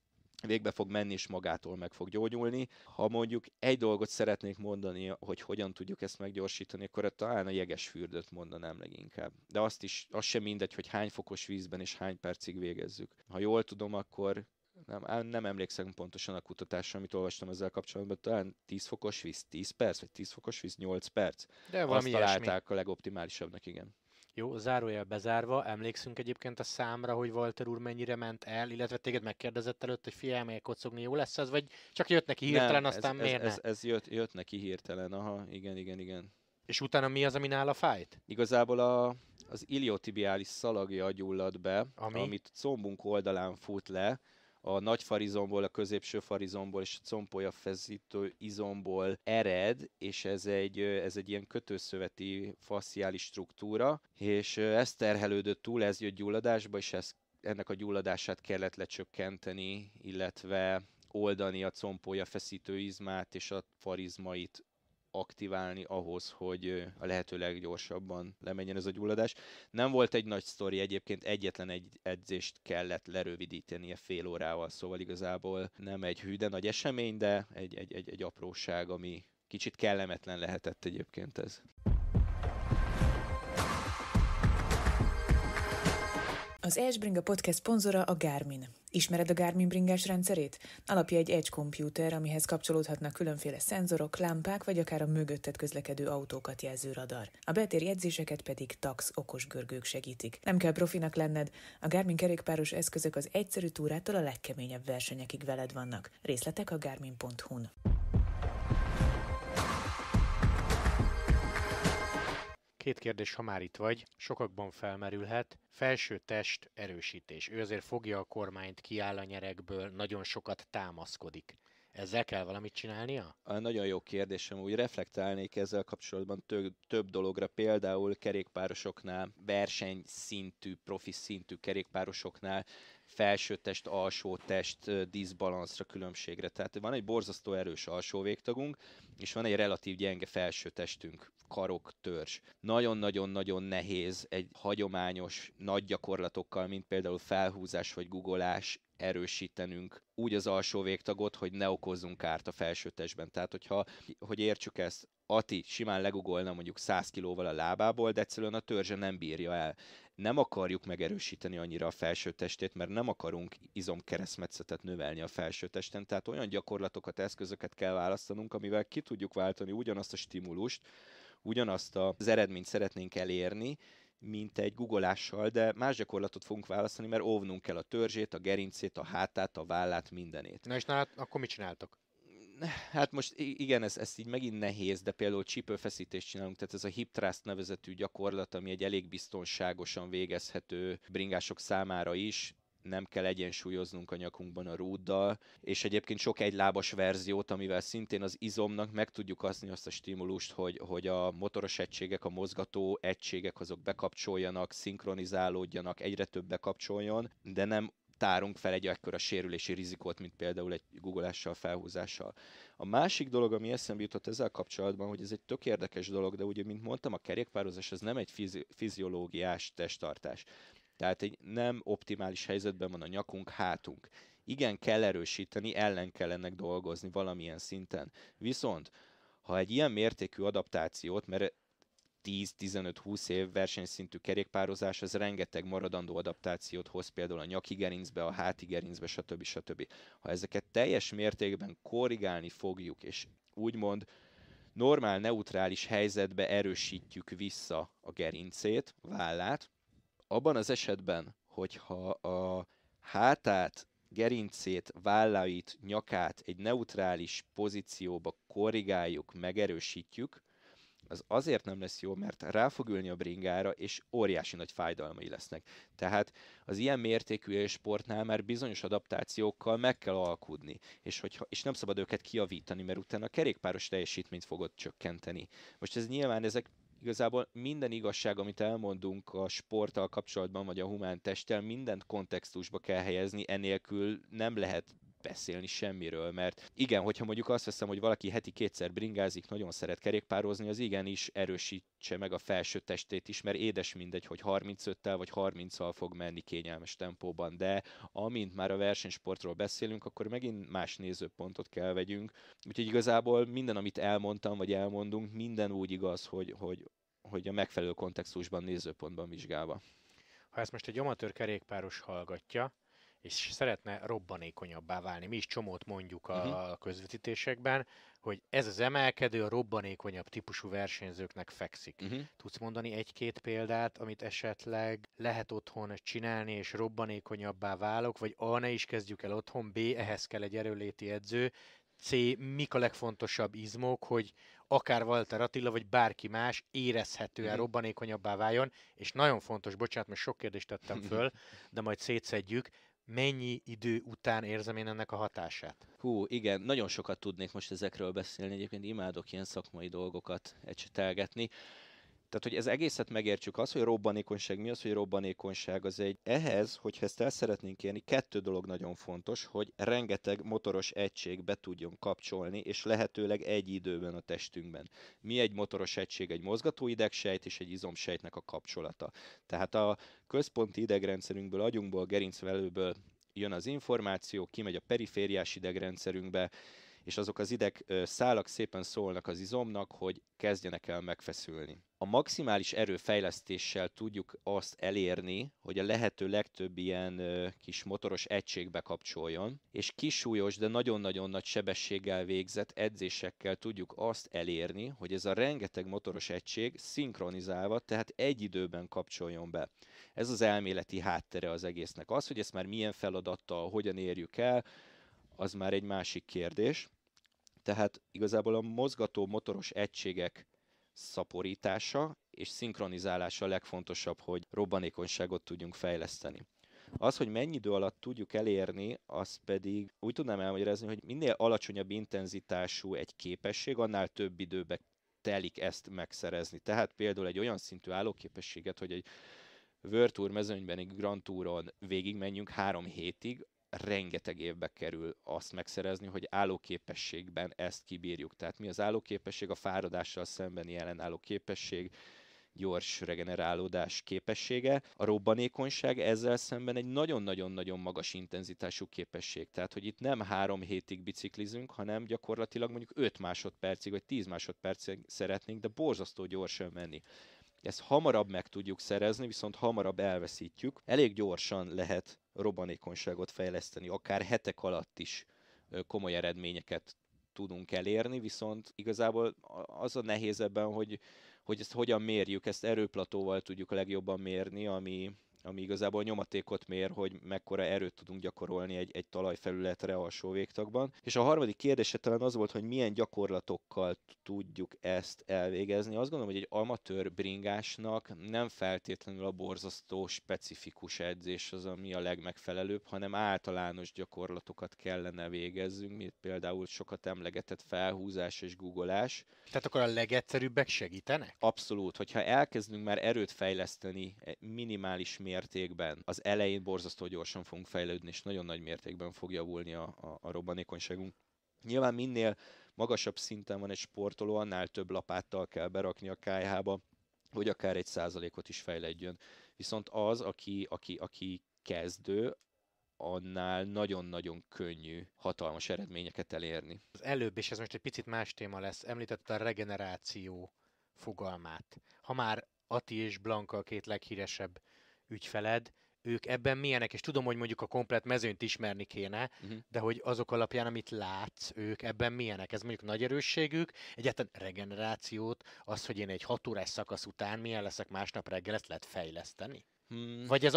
végbe fog menni, és magától meg fog gyógyulni. Ha mondjuk egy dolgot szeretnék mondani, hogy hogyan tudjuk ezt meggyorsítani, akkor talán a jeges fürdőt mondanám leginkább. De azt is, az sem mindegy, hogy hány fokos vízben és hány percig végezzük. Ha jól tudom, akkor nem, nem emlékszem pontosan a kutatásra, amit olvastam ezzel kapcsolatban, talán 10 fokos víz, 10 perc, vagy 10 fokos víz, 8 perc. De valami Azt találták ilyesmi. a legoptimálisabbnak, igen. Jó, zárójel bezárva, emlékszünk egyébként a számra, hogy Walter úr mennyire ment el, illetve téged megkérdezett előtt, hogy fiam, elmegyek kocogni, jó lesz ez, vagy csak jött neki hirtelen, Nem, aztán ez, miért ez, ez, ez jött, jött neki hirtelen, aha, igen, igen, igen. És utána mi az, ami nála fájt? Igazából a, az iliotibiális szalagja gyulladt be, ami? amit combunk oldalán fut le, a nagy farizomból, a középső farizomból és a compolya feszítő izomból ered, és ez egy, ez egy ilyen kötőszöveti fasziális struktúra, és ez terhelődött túl, ez jött gyulladásba, és ez, ennek a gyulladását kellett lecsökkenteni, illetve oldani a combpolya feszítő izmát és a farizmait aktiválni ahhoz, hogy a lehető leggyorsabban lemenjen ez a gyulladás. Nem volt egy nagy sztori egyébként, egyetlen egy edzést kellett lerövidítenie fél órával, szóval igazából nem egy hű, de nagy esemény, de egy, egy, egy, egy apróság, ami kicsit kellemetlen lehetett egyébként ez. Az Edge Bringa podcast szponzora a Garmin. Ismered a Garmin bringás rendszerét? Alapja egy Edge komputer, amihez kapcsolódhatnak különféle szenzorok, lámpák vagy akár a mögötted közlekedő autókat jelző radar. A betér jegyzéseket pedig tax okos görgők segítik. Nem kell profinak lenned, a Garmin kerékpáros eszközök az egyszerű túrától a legkeményebb versenyekig veled vannak. Részletek a garmin.hu-n. Két kérdés, ha már itt vagy, sokakban felmerülhet. Felső test erősítés. Ő azért fogja a kormányt, kiáll a nyerekből, nagyon sokat támaszkodik. Ezzel kell valamit csinálnia? A nagyon jó kérdésem, úgy reflektálnék ezzel kapcsolatban több, több dologra, például kerékpárosoknál, versenyszintű, profi szintű kerékpárosoknál felsőtest, alsótest diszbalanszra, különbségre. Tehát van egy borzasztó erős alsó végtagunk, és van egy relatív gyenge felsőtestünk, karok, törzs. Nagyon-nagyon-nagyon nehéz egy hagyományos nagy gyakorlatokkal, mint például felhúzás vagy gugolás erősítenünk úgy az alsó végtagot, hogy ne okozzunk kárt a felső testben. Tehát, hogyha, hogy értsük ezt, Ati simán legugolna mondjuk 100 kilóval a lábából, de egyszerűen a törzse nem bírja el. Nem akarjuk megerősíteni annyira a felső testét, mert nem akarunk izomkeresztmetszetet növelni a felső testen, tehát olyan gyakorlatokat, eszközöket kell választanunk, amivel ki tudjuk váltani ugyanazt a stimulust, ugyanazt az eredményt szeretnénk elérni, mint egy guggolással, de más gyakorlatot fogunk választani, mert óvnunk kell a törzsét, a gerincét, a hátát, a vállát, mindenét. Na és nálad akkor mit csináltak? Hát most igen, ez, ez így megint nehéz, de például csípőfeszítést csinálunk, tehát ez a hip thrust nevezetű gyakorlat, ami egy elég biztonságosan végezhető bringások számára is, nem kell egyensúlyoznunk a nyakunkban a rúddal, és egyébként sok egylábas verziót, amivel szintén az izomnak meg tudjuk adni azt a stimulust, hogy, hogy a motoros egységek, a mozgató egységek azok bekapcsoljanak, szinkronizálódjanak, egyre több bekapcsoljon, de nem tárunk fel egy akkora sérülési rizikót, mint például egy guggolással, felhúzással. A másik dolog, ami eszembe jutott ezzel kapcsolatban, hogy ez egy tök érdekes dolog, de ugye, mint mondtam, a kerékpározás az nem egy fizi- fiziológiás testtartás. Tehát egy nem optimális helyzetben van a nyakunk, hátunk. Igen, kell erősíteni, ellen kell ennek dolgozni valamilyen szinten. Viszont, ha egy ilyen mértékű adaptációt, mert 10-15-20 év versenyszintű kerékpározás, ez rengeteg maradandó adaptációt hoz például a nyaki gerincbe, a háti gerincbe, stb. stb. Ha ezeket teljes mértékben korrigálni fogjuk, és úgymond normál, neutrális helyzetbe erősítjük vissza a gerincét, vállát, abban az esetben, hogyha a hátát, gerincét, vállait, nyakát egy neutrális pozícióba korrigáljuk, megerősítjük, az azért nem lesz jó, mert rá fog ülni a bringára, és óriási nagy fájdalmai lesznek. Tehát az ilyen mértékű sportnál már bizonyos adaptációkkal meg kell alkudni, és, hogyha, és nem szabad őket kiavítani, mert utána a kerékpáros teljesítményt fogod csökkenteni. Most ez nyilván ezek igazából minden igazság, amit elmondunk a sporttal kapcsolatban, vagy a humán testtel, mindent kontextusba kell helyezni, enélkül nem lehet beszélni semmiről, mert igen, hogyha mondjuk azt veszem, hogy valaki heti kétszer bringázik, nagyon szeret kerékpározni, az igenis erősítse meg a felső testét is, mert édes mindegy, hogy 35-tel vagy 30-al fog menni kényelmes tempóban, de amint már a versenysportról beszélünk, akkor megint más nézőpontot kell vegyünk. Úgyhogy igazából minden, amit elmondtam, vagy elmondunk, minden úgy igaz, hogy, hogy, hogy a megfelelő kontextusban, nézőpontban vizsgálva. Ha ezt most egy amatőr kerékpáros hallgatja, és szeretne robbanékonyabbá válni. Mi is csomót mondjuk a uh-huh. közvetítésekben, hogy ez az emelkedő a robbanékonyabb típusú versenyzőknek fekszik. Uh-huh. Tudsz mondani egy-két példát, amit esetleg lehet otthon csinálni, és robbanékonyabbá válok, vagy A, ne is kezdjük el otthon, B, ehhez kell egy erőléti edző, C, mik a legfontosabb izmok, hogy akár Walter Attila, vagy bárki más érezhetően uh-huh. Mhm. robbanékonyabbá váljon, és nagyon fontos, bocsánat, mert sok kérdést tettem föl, de majd szétszedjük, mennyi idő után érzem én ennek a hatását? Hú, igen, nagyon sokat tudnék most ezekről beszélni, egyébként imádok ilyen szakmai dolgokat ecsetelgetni. Tehát, hogy ez egészet megértsük az, hogy robbanékonyság mi az, hogy robbanékonyság az egy. Ehhez, hogyha ezt el szeretnénk élni, kettő dolog nagyon fontos, hogy rengeteg motoros egység be tudjon kapcsolni, és lehetőleg egy időben a testünkben. Mi egy motoros egység? Egy mozgatóidegsejt és egy izomsejtnek a kapcsolata. Tehát a központi idegrendszerünkből, agyunkból, gerincvelőből jön az információ, kimegy a perifériás idegrendszerünkbe, és azok az ideg szálak szépen szólnak az izomnak, hogy kezdjenek el megfeszülni. A maximális erőfejlesztéssel tudjuk azt elérni, hogy a lehető legtöbb ilyen kis motoros egységbe kapcsoljon, és kisúlyos, de nagyon-nagyon nagy sebességgel végzett edzésekkel tudjuk azt elérni, hogy ez a rengeteg motoros egység szinkronizálva, tehát egy időben kapcsoljon be. Ez az elméleti háttere az egésznek. Az, hogy ezt már milyen feladattal, hogyan érjük el, az már egy másik kérdés. Tehát igazából a mozgató motoros egységek szaporítása és szinkronizálása a legfontosabb, hogy robbanékonyságot tudjunk fejleszteni. Az, hogy mennyi idő alatt tudjuk elérni, azt pedig úgy tudnám elmagyarázni, hogy minél alacsonyabb intenzitású egy képesség, annál több időbe telik ezt megszerezni. Tehát például egy olyan szintű állóképességet, hogy egy World Tour mezőnyben, egy Grand Touron végigmenjünk három hétig, rengeteg évbe kerül azt megszerezni, hogy állóképességben ezt kibírjuk. Tehát mi az állóképesség? A fáradással szembeni ellenálló képesség, gyors regenerálódás képessége. A robbanékonyság ezzel szemben egy nagyon-nagyon-nagyon magas intenzitású képesség. Tehát, hogy itt nem három hétig biciklizünk, hanem gyakorlatilag mondjuk 5 másodpercig vagy 10 másodpercig szeretnénk, de borzasztó gyorsan menni. Ezt hamarabb meg tudjuk szerezni, viszont hamarabb elveszítjük. Elég gyorsan lehet robbanékonyságot fejleszteni, akár hetek alatt is komoly eredményeket tudunk elérni, viszont igazából az a nehéz ebben, hogy, hogy ezt hogyan mérjük, ezt erőplatóval tudjuk legjobban mérni, ami, ami igazából nyomatékot mér, hogy mekkora erőt tudunk gyakorolni egy, egy talajfelületre alsó végtagban. És a harmadik kérdése talán az volt, hogy milyen gyakorlatokkal tudjuk ezt elvégezni. Azt gondolom, hogy egy amatőr bringásnak nem feltétlenül a borzasztó specifikus edzés az, ami a legmegfelelőbb, hanem általános gyakorlatokat kellene végezzünk, mint például sokat emlegetett felhúzás és googolás. Tehát akkor a legegyszerűbbek segítenek? Abszolút. Hogyha elkezdünk már erőt fejleszteni eh, minimális mér mértékben az elején borzasztó gyorsan fogunk fejlődni, és nagyon nagy mértékben fog javulni a, a, a robbanékonyságunk. Nyilván minél magasabb szinten van egy sportoló, annál több lapáttal kell berakni a kájhába, hogy akár egy százalékot is fejlődjön. Viszont az, aki, aki, aki kezdő, annál nagyon-nagyon könnyű hatalmas eredményeket elérni. Az előbb, és ez most egy picit más téma lesz, említette a regeneráció fogalmát. Ha már Ati és Blanka a két leghíresebb ügyfeled, ők ebben milyenek, és tudom, hogy mondjuk a komplet mezőnyt ismerni kéne, uh-huh. de hogy azok alapján, amit látsz, ők ebben milyenek. Ez mondjuk nagy erősségük, egyáltalán regenerációt, az, hogy én egy hat órás szakasz után milyen leszek másnap reggel, ezt lehet fejleszteni? Hmm. Vagy ez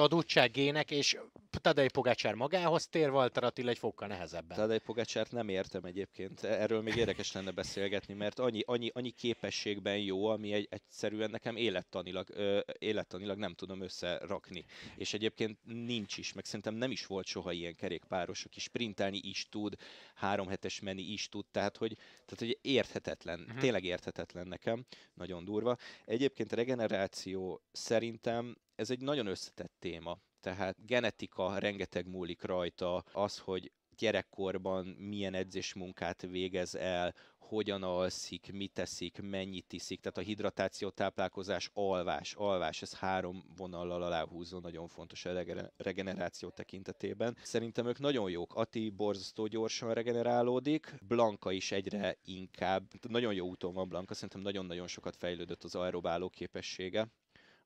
gének és Tadej Pogácsár magához tér, Walter Attila egy fokkal nehezebben. Tadej Pogácsárt nem értem egyébként, erről még érdekes lenne beszélgetni, mert annyi, annyi, annyi képességben jó, ami egy, egyszerűen nekem élettanilag, ö, élettanilag nem tudom összerakni. És egyébként nincs is, meg szerintem nem is volt soha ilyen kerékpáros, aki sprintelni is tud, háromhetes menni is tud, tehát hogy, tehát, hogy érthetetlen, uh-huh. tényleg érthetetlen nekem, nagyon durva. Egyébként a regeneráció szerintem ez egy nagyon összetett téma. Tehát genetika rengeteg múlik rajta, az, hogy gyerekkorban milyen edzésmunkát végez el, hogyan alszik, mit teszik, mennyit iszik. Tehát a hidratáció, táplálkozás, alvás. Alvás, ez három vonallal aláhúzó, nagyon fontos a regeneráció tekintetében. Szerintem ők nagyon jók. Ati borzasztó gyorsan regenerálódik, Blanka is egyre inkább. Nagyon jó úton van Blanka, szerintem nagyon-nagyon sokat fejlődött az aerobáló képessége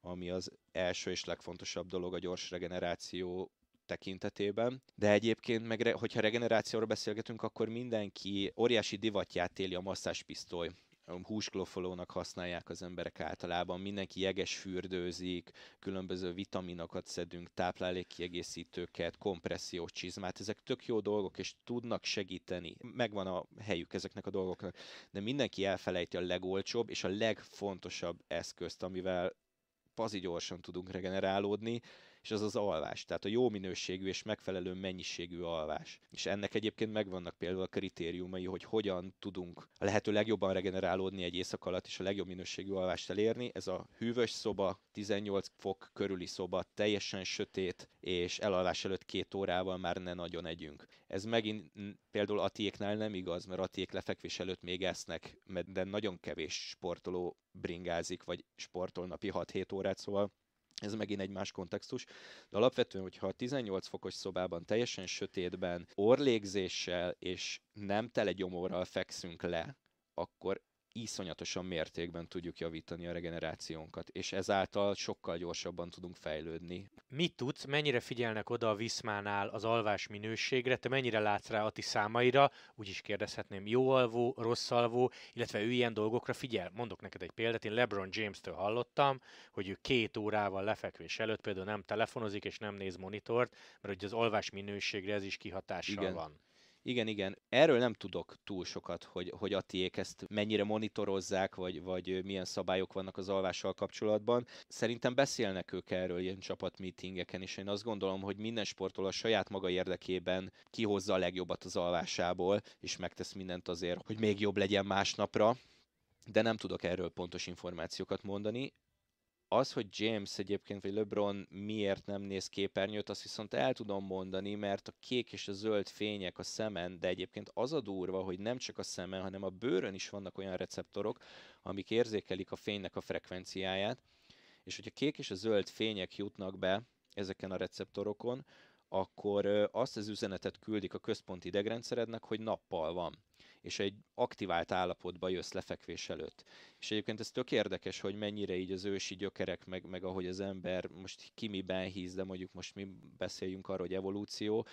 ami az első és legfontosabb dolog a gyors regeneráció tekintetében, de egyébként meg, hogyha regenerációról beszélgetünk, akkor mindenki óriási divatját éli a masszáspisztoly húsklofolónak használják az emberek általában, mindenki jeges fürdőzik, különböző vitaminokat szedünk, táplálékkiegészítőket, kompressziós csizmát, ezek tök jó dolgok, és tudnak segíteni. Megvan a helyük ezeknek a dolgoknak, de mindenki elfelejti a legolcsóbb és a legfontosabb eszközt, amivel pazi gyorsan tudunk regenerálódni, és az az alvás, tehát a jó minőségű és megfelelő mennyiségű alvás. És ennek egyébként megvannak például a kritériumai, hogy hogyan tudunk a lehető legjobban regenerálódni egy éjszak alatt, és a legjobb minőségű alvást elérni. Ez a hűvös szoba, 18 fok körüli szoba, teljesen sötét, és elalvás előtt két órával már ne nagyon együnk. Ez megint például Atiéknál nem igaz, mert Atiék lefekvés előtt még esznek, de nagyon kevés sportoló bringázik, vagy sportol napi 6-7 órát, szóval ez megint egy más kontextus, de alapvetően, hogyha a 18 fokos szobában teljesen sötétben orlégzéssel és nem tele gyomorral fekszünk le, akkor iszonyatosan mértékben tudjuk javítani a regenerációnkat, és ezáltal sokkal gyorsabban tudunk fejlődni. Mit tudsz, mennyire figyelnek oda a Viszmánál az alvás minőségre, te mennyire látsz rá a ti számaira, úgy is kérdezhetném, jó alvó, rossz alvó, illetve ő ilyen dolgokra figyel. Mondok neked egy példát, én LeBron James-től hallottam, hogy ő két órával lefekvés előtt például nem telefonozik és nem néz monitort, mert hogy az alvás minőségre ez is kihatással Igen. van. Igen, igen. Erről nem tudok túl sokat, hogy, hogy Atiék ezt mennyire monitorozzák, vagy, vagy milyen szabályok vannak az alvással kapcsolatban. Szerintem beszélnek ők erről ilyen csapatmeetingeken, és én azt gondolom, hogy minden sportoló a saját maga érdekében kihozza a legjobbat az alvásából, és megtesz mindent azért, hogy még jobb legyen másnapra de nem tudok erről pontos információkat mondani az, hogy James egyébként, vagy LeBron miért nem néz képernyőt, azt viszont el tudom mondani, mert a kék és a zöld fények a szemen, de egyébként az a durva, hogy nem csak a szemen, hanem a bőrön is vannak olyan receptorok, amik érzékelik a fénynek a frekvenciáját, és hogyha kék és a zöld fények jutnak be ezeken a receptorokon, akkor azt az üzenetet küldik a központi idegrendszerednek, hogy nappal van és egy aktivált állapotba jössz lefekvés előtt. És egyébként ez tök érdekes, hogy mennyire így az ősi gyökerek, meg, meg ahogy az ember most ki miben híz, de mondjuk most mi beszéljünk arról, hogy evolúció,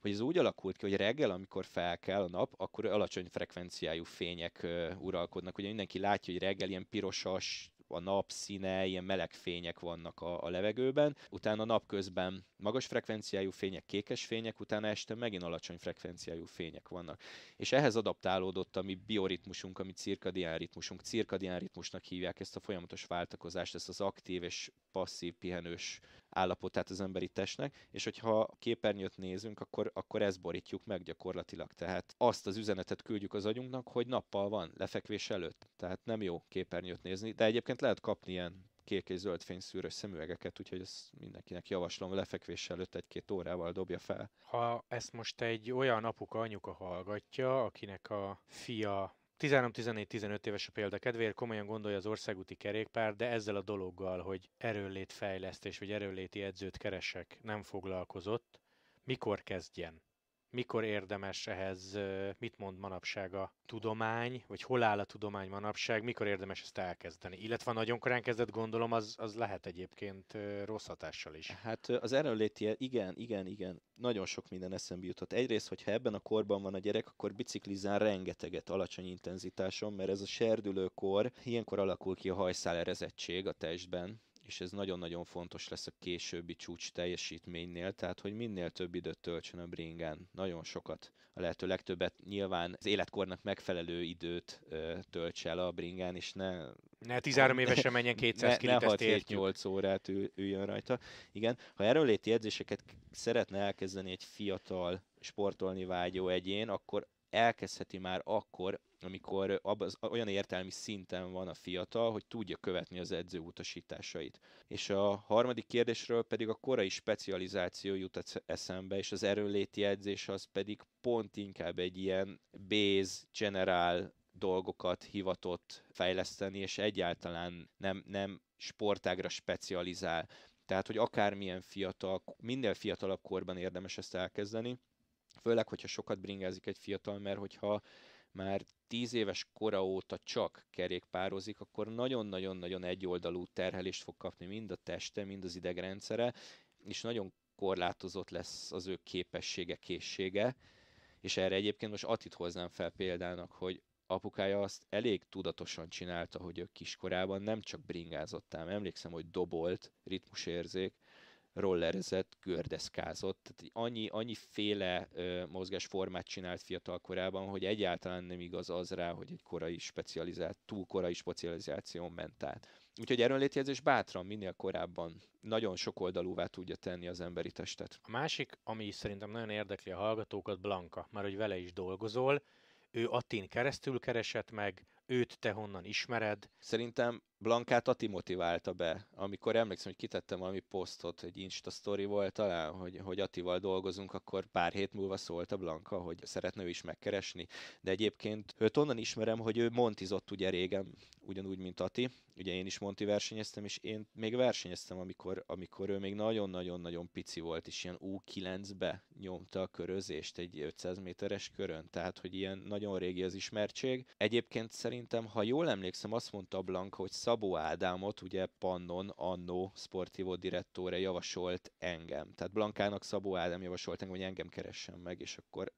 hogy ez úgy alakult ki, hogy reggel, amikor fel kell a nap, akkor alacsony frekvenciájú fények uh, uralkodnak. Ugye mindenki látja, hogy reggel ilyen pirosas, a nap színe, ilyen meleg fények vannak a, a levegőben, utána napközben magas frekvenciájú fények, kékes fények, utána este megint alacsony frekvenciájú fények vannak. És ehhez adaptálódott a mi bioritmusunk, a mi cirkadián ritmusunk. Cirkadián ritmusnak hívják ezt a folyamatos váltakozást, ezt az aktív és passzív pihenős állapotát az emberi testnek, és hogyha a képernyőt nézünk, akkor, akkor ezt borítjuk meg gyakorlatilag. Tehát azt az üzenetet küldjük az agyunknak, hogy nappal van, lefekvés előtt. Tehát nem jó képernyőt nézni, de egyébként lehet kapni ilyen kék és zöld fényszűrös szemüvegeket, úgyhogy ezt mindenkinek javaslom, lefekvés előtt egy-két órával dobja fel. Ha ezt most egy olyan apuka anyuka hallgatja, akinek a fia 13-14-15 éves a példa kedvéért komolyan gondolja az országúti kerékpár, de ezzel a dologgal, hogy erőllétfejlesztés vagy erőléti edzőt keresek, nem foglalkozott. Mikor kezdjen? mikor érdemes ehhez, mit mond manapság a tudomány, vagy hol áll a tudomány manapság, mikor érdemes ezt elkezdeni. Illetve nagyon korán kezdett, gondolom, az, az lehet egyébként rossz hatással is. Hát az erőléti, igen, igen, igen, nagyon sok minden eszembe jutott. Egyrészt, hogyha ebben a korban van a gyerek, akkor biciklizál rengeteget alacsony intenzitáson, mert ez a serdülőkor, ilyenkor alakul ki a hajszálerezettség a testben, és ez nagyon-nagyon fontos lesz a későbbi csúcs teljesítménynél, tehát hogy minél több időt töltsön a bringen, nagyon sokat, a lehető legtöbbet, nyilván az életkornak megfelelő időt ö, tölts el a bringen, és ne... Ne 13 évesen menjen 200 ne, ne 6-7-8 órát ül, üljön rajta. Igen, ha erőléti edzéseket szeretne elkezdeni egy fiatal sportolni vágyó egyén, akkor elkezdheti már akkor, amikor az, olyan értelmi szinten van a fiatal, hogy tudja követni az edző utasításait. És a harmadik kérdésről pedig a korai specializáció jut eszembe, és az erőléti edzés az pedig pont inkább egy ilyen base, generál dolgokat hivatott fejleszteni, és egyáltalán nem, nem sportágra specializál. Tehát, hogy akármilyen fiatal, minden fiatalabb korban érdemes ezt elkezdeni, Főleg, hogyha sokat bringázik egy fiatal, mert hogyha már tíz éves kora óta csak kerékpározik, akkor nagyon-nagyon-nagyon egyoldalú terhelést fog kapni mind a teste, mind az idegrendszere, és nagyon korlátozott lesz az ő képessége, készsége, és erre egyébként most Atit hoznám fel példának, hogy apukája azt elég tudatosan csinálta, hogy ő kiskorában nem csak bringázott ám. Emlékszem, hogy dobolt, ritmusérzék, rollerezett, gördeszkázott. Tehát annyi, annyi féle ö, mozgásformát csinált fiatal korában, hogy egyáltalán nem igaz az rá, hogy egy korai specializált, túl korai specializáción ment át. Úgyhogy létjegyzés bátran, minél korábban nagyon sok oldalúvá tudja tenni az emberi testet. A másik, ami szerintem nagyon érdekli a hallgatókat, Blanka, már hogy vele is dolgozol, ő Attin keresztül keresett meg, őt te honnan ismered? Szerintem Blankát Ati motiválta be, amikor emlékszem, hogy kitettem valami posztot, egy Insta story volt talán, hogy, hogy Atival dolgozunk, akkor pár hét múlva szólt a Blanka, hogy szeretne ő is megkeresni. De egyébként őt onnan ismerem, hogy ő montizott ugye régen, ugyanúgy, mint Ati. Ugye én is monti versenyeztem, és én még versenyeztem, amikor, amikor ő még nagyon-nagyon-nagyon pici volt, és ilyen U9-be nyomta a körözést egy 500 méteres körön. Tehát, hogy ilyen nagyon régi az ismertség. Egyébként szerintem, ha jól emlékszem, azt mondta Blanka, hogy Szabó Ádámot ugye Pannon annó sportivo direttore javasolt engem. Tehát Blankának Szabó Ádám javasolt engem, hogy engem keressen meg, és akkor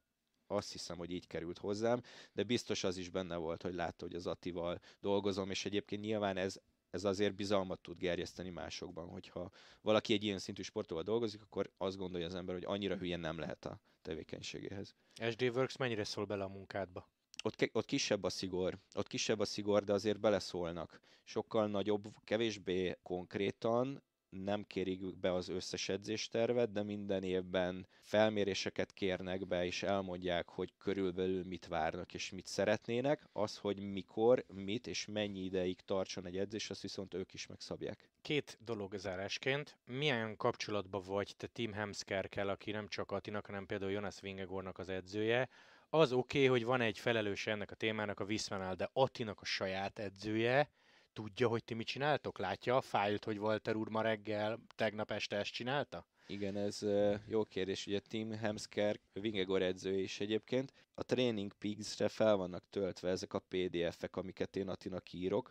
azt hiszem, hogy így került hozzám, de biztos az is benne volt, hogy látta, hogy az Atival dolgozom, és egyébként nyilván ez, ez azért bizalmat tud gerjeszteni másokban, hogyha valaki egy ilyen szintű sportolval dolgozik, akkor azt gondolja az ember, hogy annyira hülyen nem lehet a tevékenységéhez. SD Works mennyire szól bele a munkádba? ott, ott kisebb a szigor, ott kisebb a szigor, de azért beleszólnak. Sokkal nagyobb, kevésbé konkrétan, nem kérik be az összes edzéstervet, de minden évben felméréseket kérnek be, és elmondják, hogy körülbelül mit várnak és mit szeretnének. Az, hogy mikor, mit és mennyi ideig tartson egy edzés, azt viszont ők is megszabják. Két dolog zárásként. Milyen kapcsolatban vagy te Tim Hemskerkel, aki nem csak Atinak, hanem például Jonas Vingegornak az edzője, az oké, okay, hogy van egy felelős ennek a témának a Viszmanál, de Attinak a saját edzője tudja, hogy ti mit csináltok? Látja a fájlt, hogy Walter úr ma reggel, tegnap este ezt csinálta? Igen, ez jó kérdés. Ugye Tim Hemsker Vingegor edző is egyébként. A Training Pigs-re fel vannak töltve ezek a PDF-ek, amiket én Atinak írok,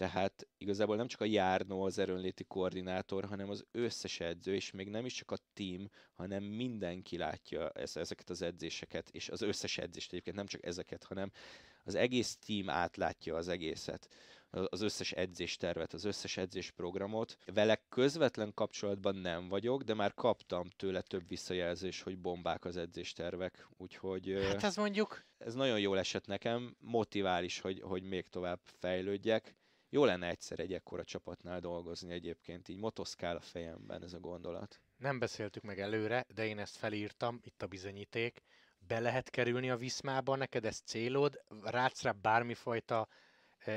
tehát igazából nem csak a járnó az erőnléti koordinátor, hanem az összes edző, és még nem is csak a team, hanem mindenki látja ezeket az edzéseket, és az összes edzést egyébként nem csak ezeket, hanem az egész team átlátja az egészet az összes tervet, az összes programot. Vele közvetlen kapcsolatban nem vagyok, de már kaptam tőle több visszajelzés, hogy bombák az edzéstervek, úgyhogy... Hát ez mondjuk... Ez nagyon jól esett nekem, motivális, hogy, hogy még tovább fejlődjek. Jó lenne egyszer egy ekkora csapatnál dolgozni egyébként, így motoszkál a fejemben ez a gondolat. Nem beszéltük meg előre, de én ezt felírtam, itt a bizonyíték. Be lehet kerülni a Viszmába, neked ez célod, rátsz rá bármifajta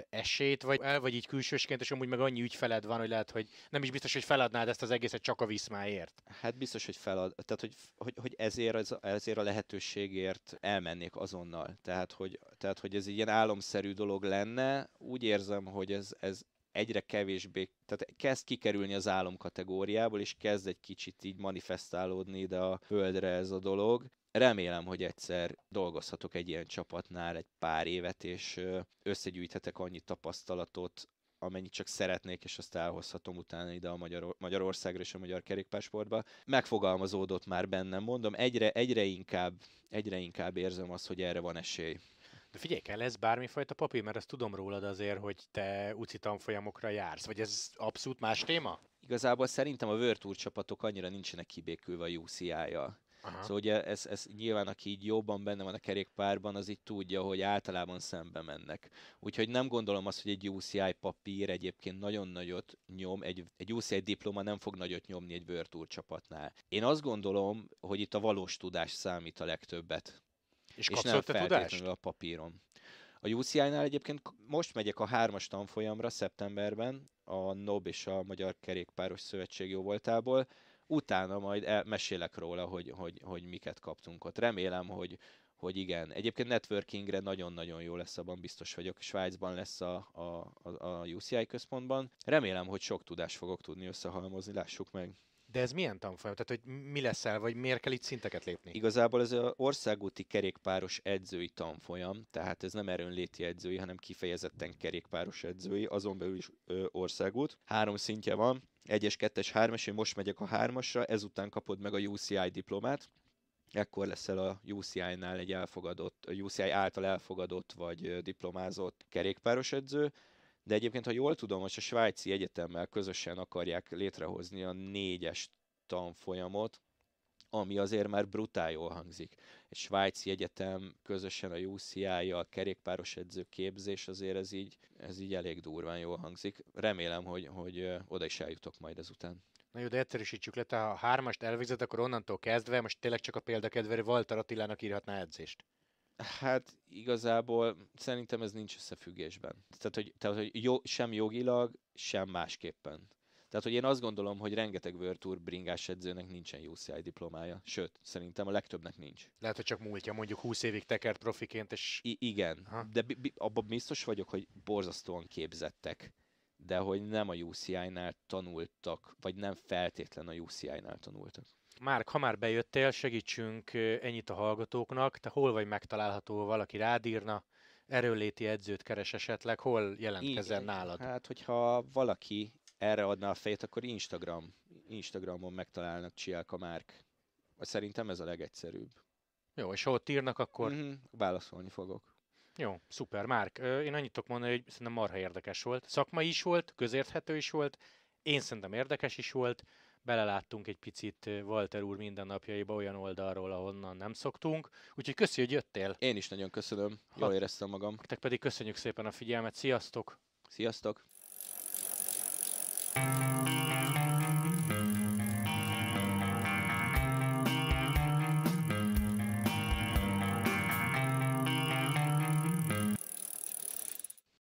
esélyt, vagy el vagy így külsősként, és amúgy meg annyi ügyfeled van, hogy lehet, hogy nem is biztos, hogy feladnád ezt az egészet csak a viszmáért. Hát biztos, hogy felad, tehát hogy, hogy, hogy ezért, az, ezért a lehetőségért elmennék azonnal. Tehát hogy, tehát, hogy ez egy ilyen álomszerű dolog lenne, úgy érzem, hogy ez, ez, egyre kevésbé, tehát kezd kikerülni az álom kategóriából, és kezd egy kicsit így manifestálódni ide a földre ez a dolog. Remélem, hogy egyszer dolgozhatok egy ilyen csapatnál egy pár évet, és összegyűjthetek annyi tapasztalatot, amennyit csak szeretnék, és azt elhozhatom utána ide a Magyar- Magyarországra és a magyar kerékpásportba. Megfogalmazódott már bennem, mondom, egyre, egyre, inkább, egyre inkább érzem azt, hogy erre van esély. De figyelj, kell ez bármifajta papír, mert ezt tudom rólad azért, hogy te UCI tanfolyamokra jársz, vagy ez abszolút más téma? Igazából szerintem a World Tour csapatok annyira nincsenek kibékülve a UCI-jal. Aha. Szóval ugye ez, ez nyilván, aki így jobban benne van a kerékpárban, az így tudja, hogy általában szembe mennek. Úgyhogy nem gondolom azt, hogy egy UCI papír egyébként nagyon nagyot nyom, egy, egy UCI diploma nem fog nagyot nyomni egy World Tour csapatnál. Én azt gondolom, hogy itt a valós tudás számít a legtöbbet. És, és nem feltétlenül a papíron. A UCI-nál egyébként most megyek a hármas tanfolyamra szeptemberben, a NOB és a Magyar Kerékpáros Szövetség jó voltából, utána majd mesélek róla, hogy, hogy, hogy miket kaptunk ott. Remélem, hogy, hogy igen. Egyébként networkingre nagyon-nagyon jó lesz, abban biztos vagyok. Svájcban lesz a, a, a, a UCI központban. Remélem, hogy sok tudást fogok tudni összehalmozni, lássuk meg. De ez milyen tanfolyam? Tehát, hogy mi leszel, vagy miért kell itt szinteket lépni? Igazából ez az országúti kerékpáros edzői tanfolyam, tehát ez nem erőnléti edzői, hanem kifejezetten kerékpáros edzői, azon belül is ö, országút. Három szintje van, egyes kettes, hármas, én most megyek a hármasra, ezután kapod meg a UCI diplomát, ekkor leszel a UCI-nál egy elfogadott, a UCI által elfogadott vagy diplomázott kerékpáros edző, de egyébként, ha jól tudom, most a Svájci Egyetemmel közösen akarják létrehozni a négyes tanfolyamot, ami azért már brutál jól hangzik. Egy svájci egyetem közösen a uci a kerékpáros edző képzés, azért ez így, ez így elég durván jól hangzik. Remélem, hogy, hogy oda is eljutok majd ezután. Na jó, de egyszerűsítsük le, te ha hármast elvégzett akkor onnantól kezdve, most tényleg csak a példakedveri Walter Attilának írhatná edzést. Hát igazából szerintem ez nincs összefüggésben. Tehát, hogy, tehát, hogy jó, sem jogilag, sem másképpen. Tehát, hogy én azt gondolom, hogy rengeteg World Tour bringás edzőnek nincsen UCI diplomája. Sőt, szerintem a legtöbbnek nincs. Lehet, hogy csak múltja, mondjuk 20 évig tekert profiként, és... I- igen, ha? de bi- bi- abban biztos vagyok, hogy borzasztóan képzettek de hogy nem a UCI-nál tanultak, vagy nem feltétlen a UCI-nál tanultak. Márk, ha már bejöttél, segítsünk ennyit a hallgatóknak. Te hol vagy megtalálható, valaki rád írna, erőléti edzőt keres esetleg, hol jelentkezel Igen. nálad? Hát, hogyha valaki erre adná a fejét, akkor Instagram. Instagramon megtalálnak Csiálka Márk. Szerintem ez a legegyszerűbb. Jó, és ha ott írnak, akkor... Mm-hmm, válaszolni fogok. Jó, szuper. Márk, én annyit tudok mondani, hogy szerintem marha érdekes volt. Szakmai is volt, közérthető is volt, én szerintem érdekes is volt, beleláttunk egy picit Walter úr mindennapjaiba olyan oldalról, ahonnan nem szoktunk. Úgyhogy köszi, hogy jöttél. Én is nagyon köszönöm, jól ha, éreztem magam. te pedig köszönjük szépen a figyelmet, sziasztok! Sziasztok! thank you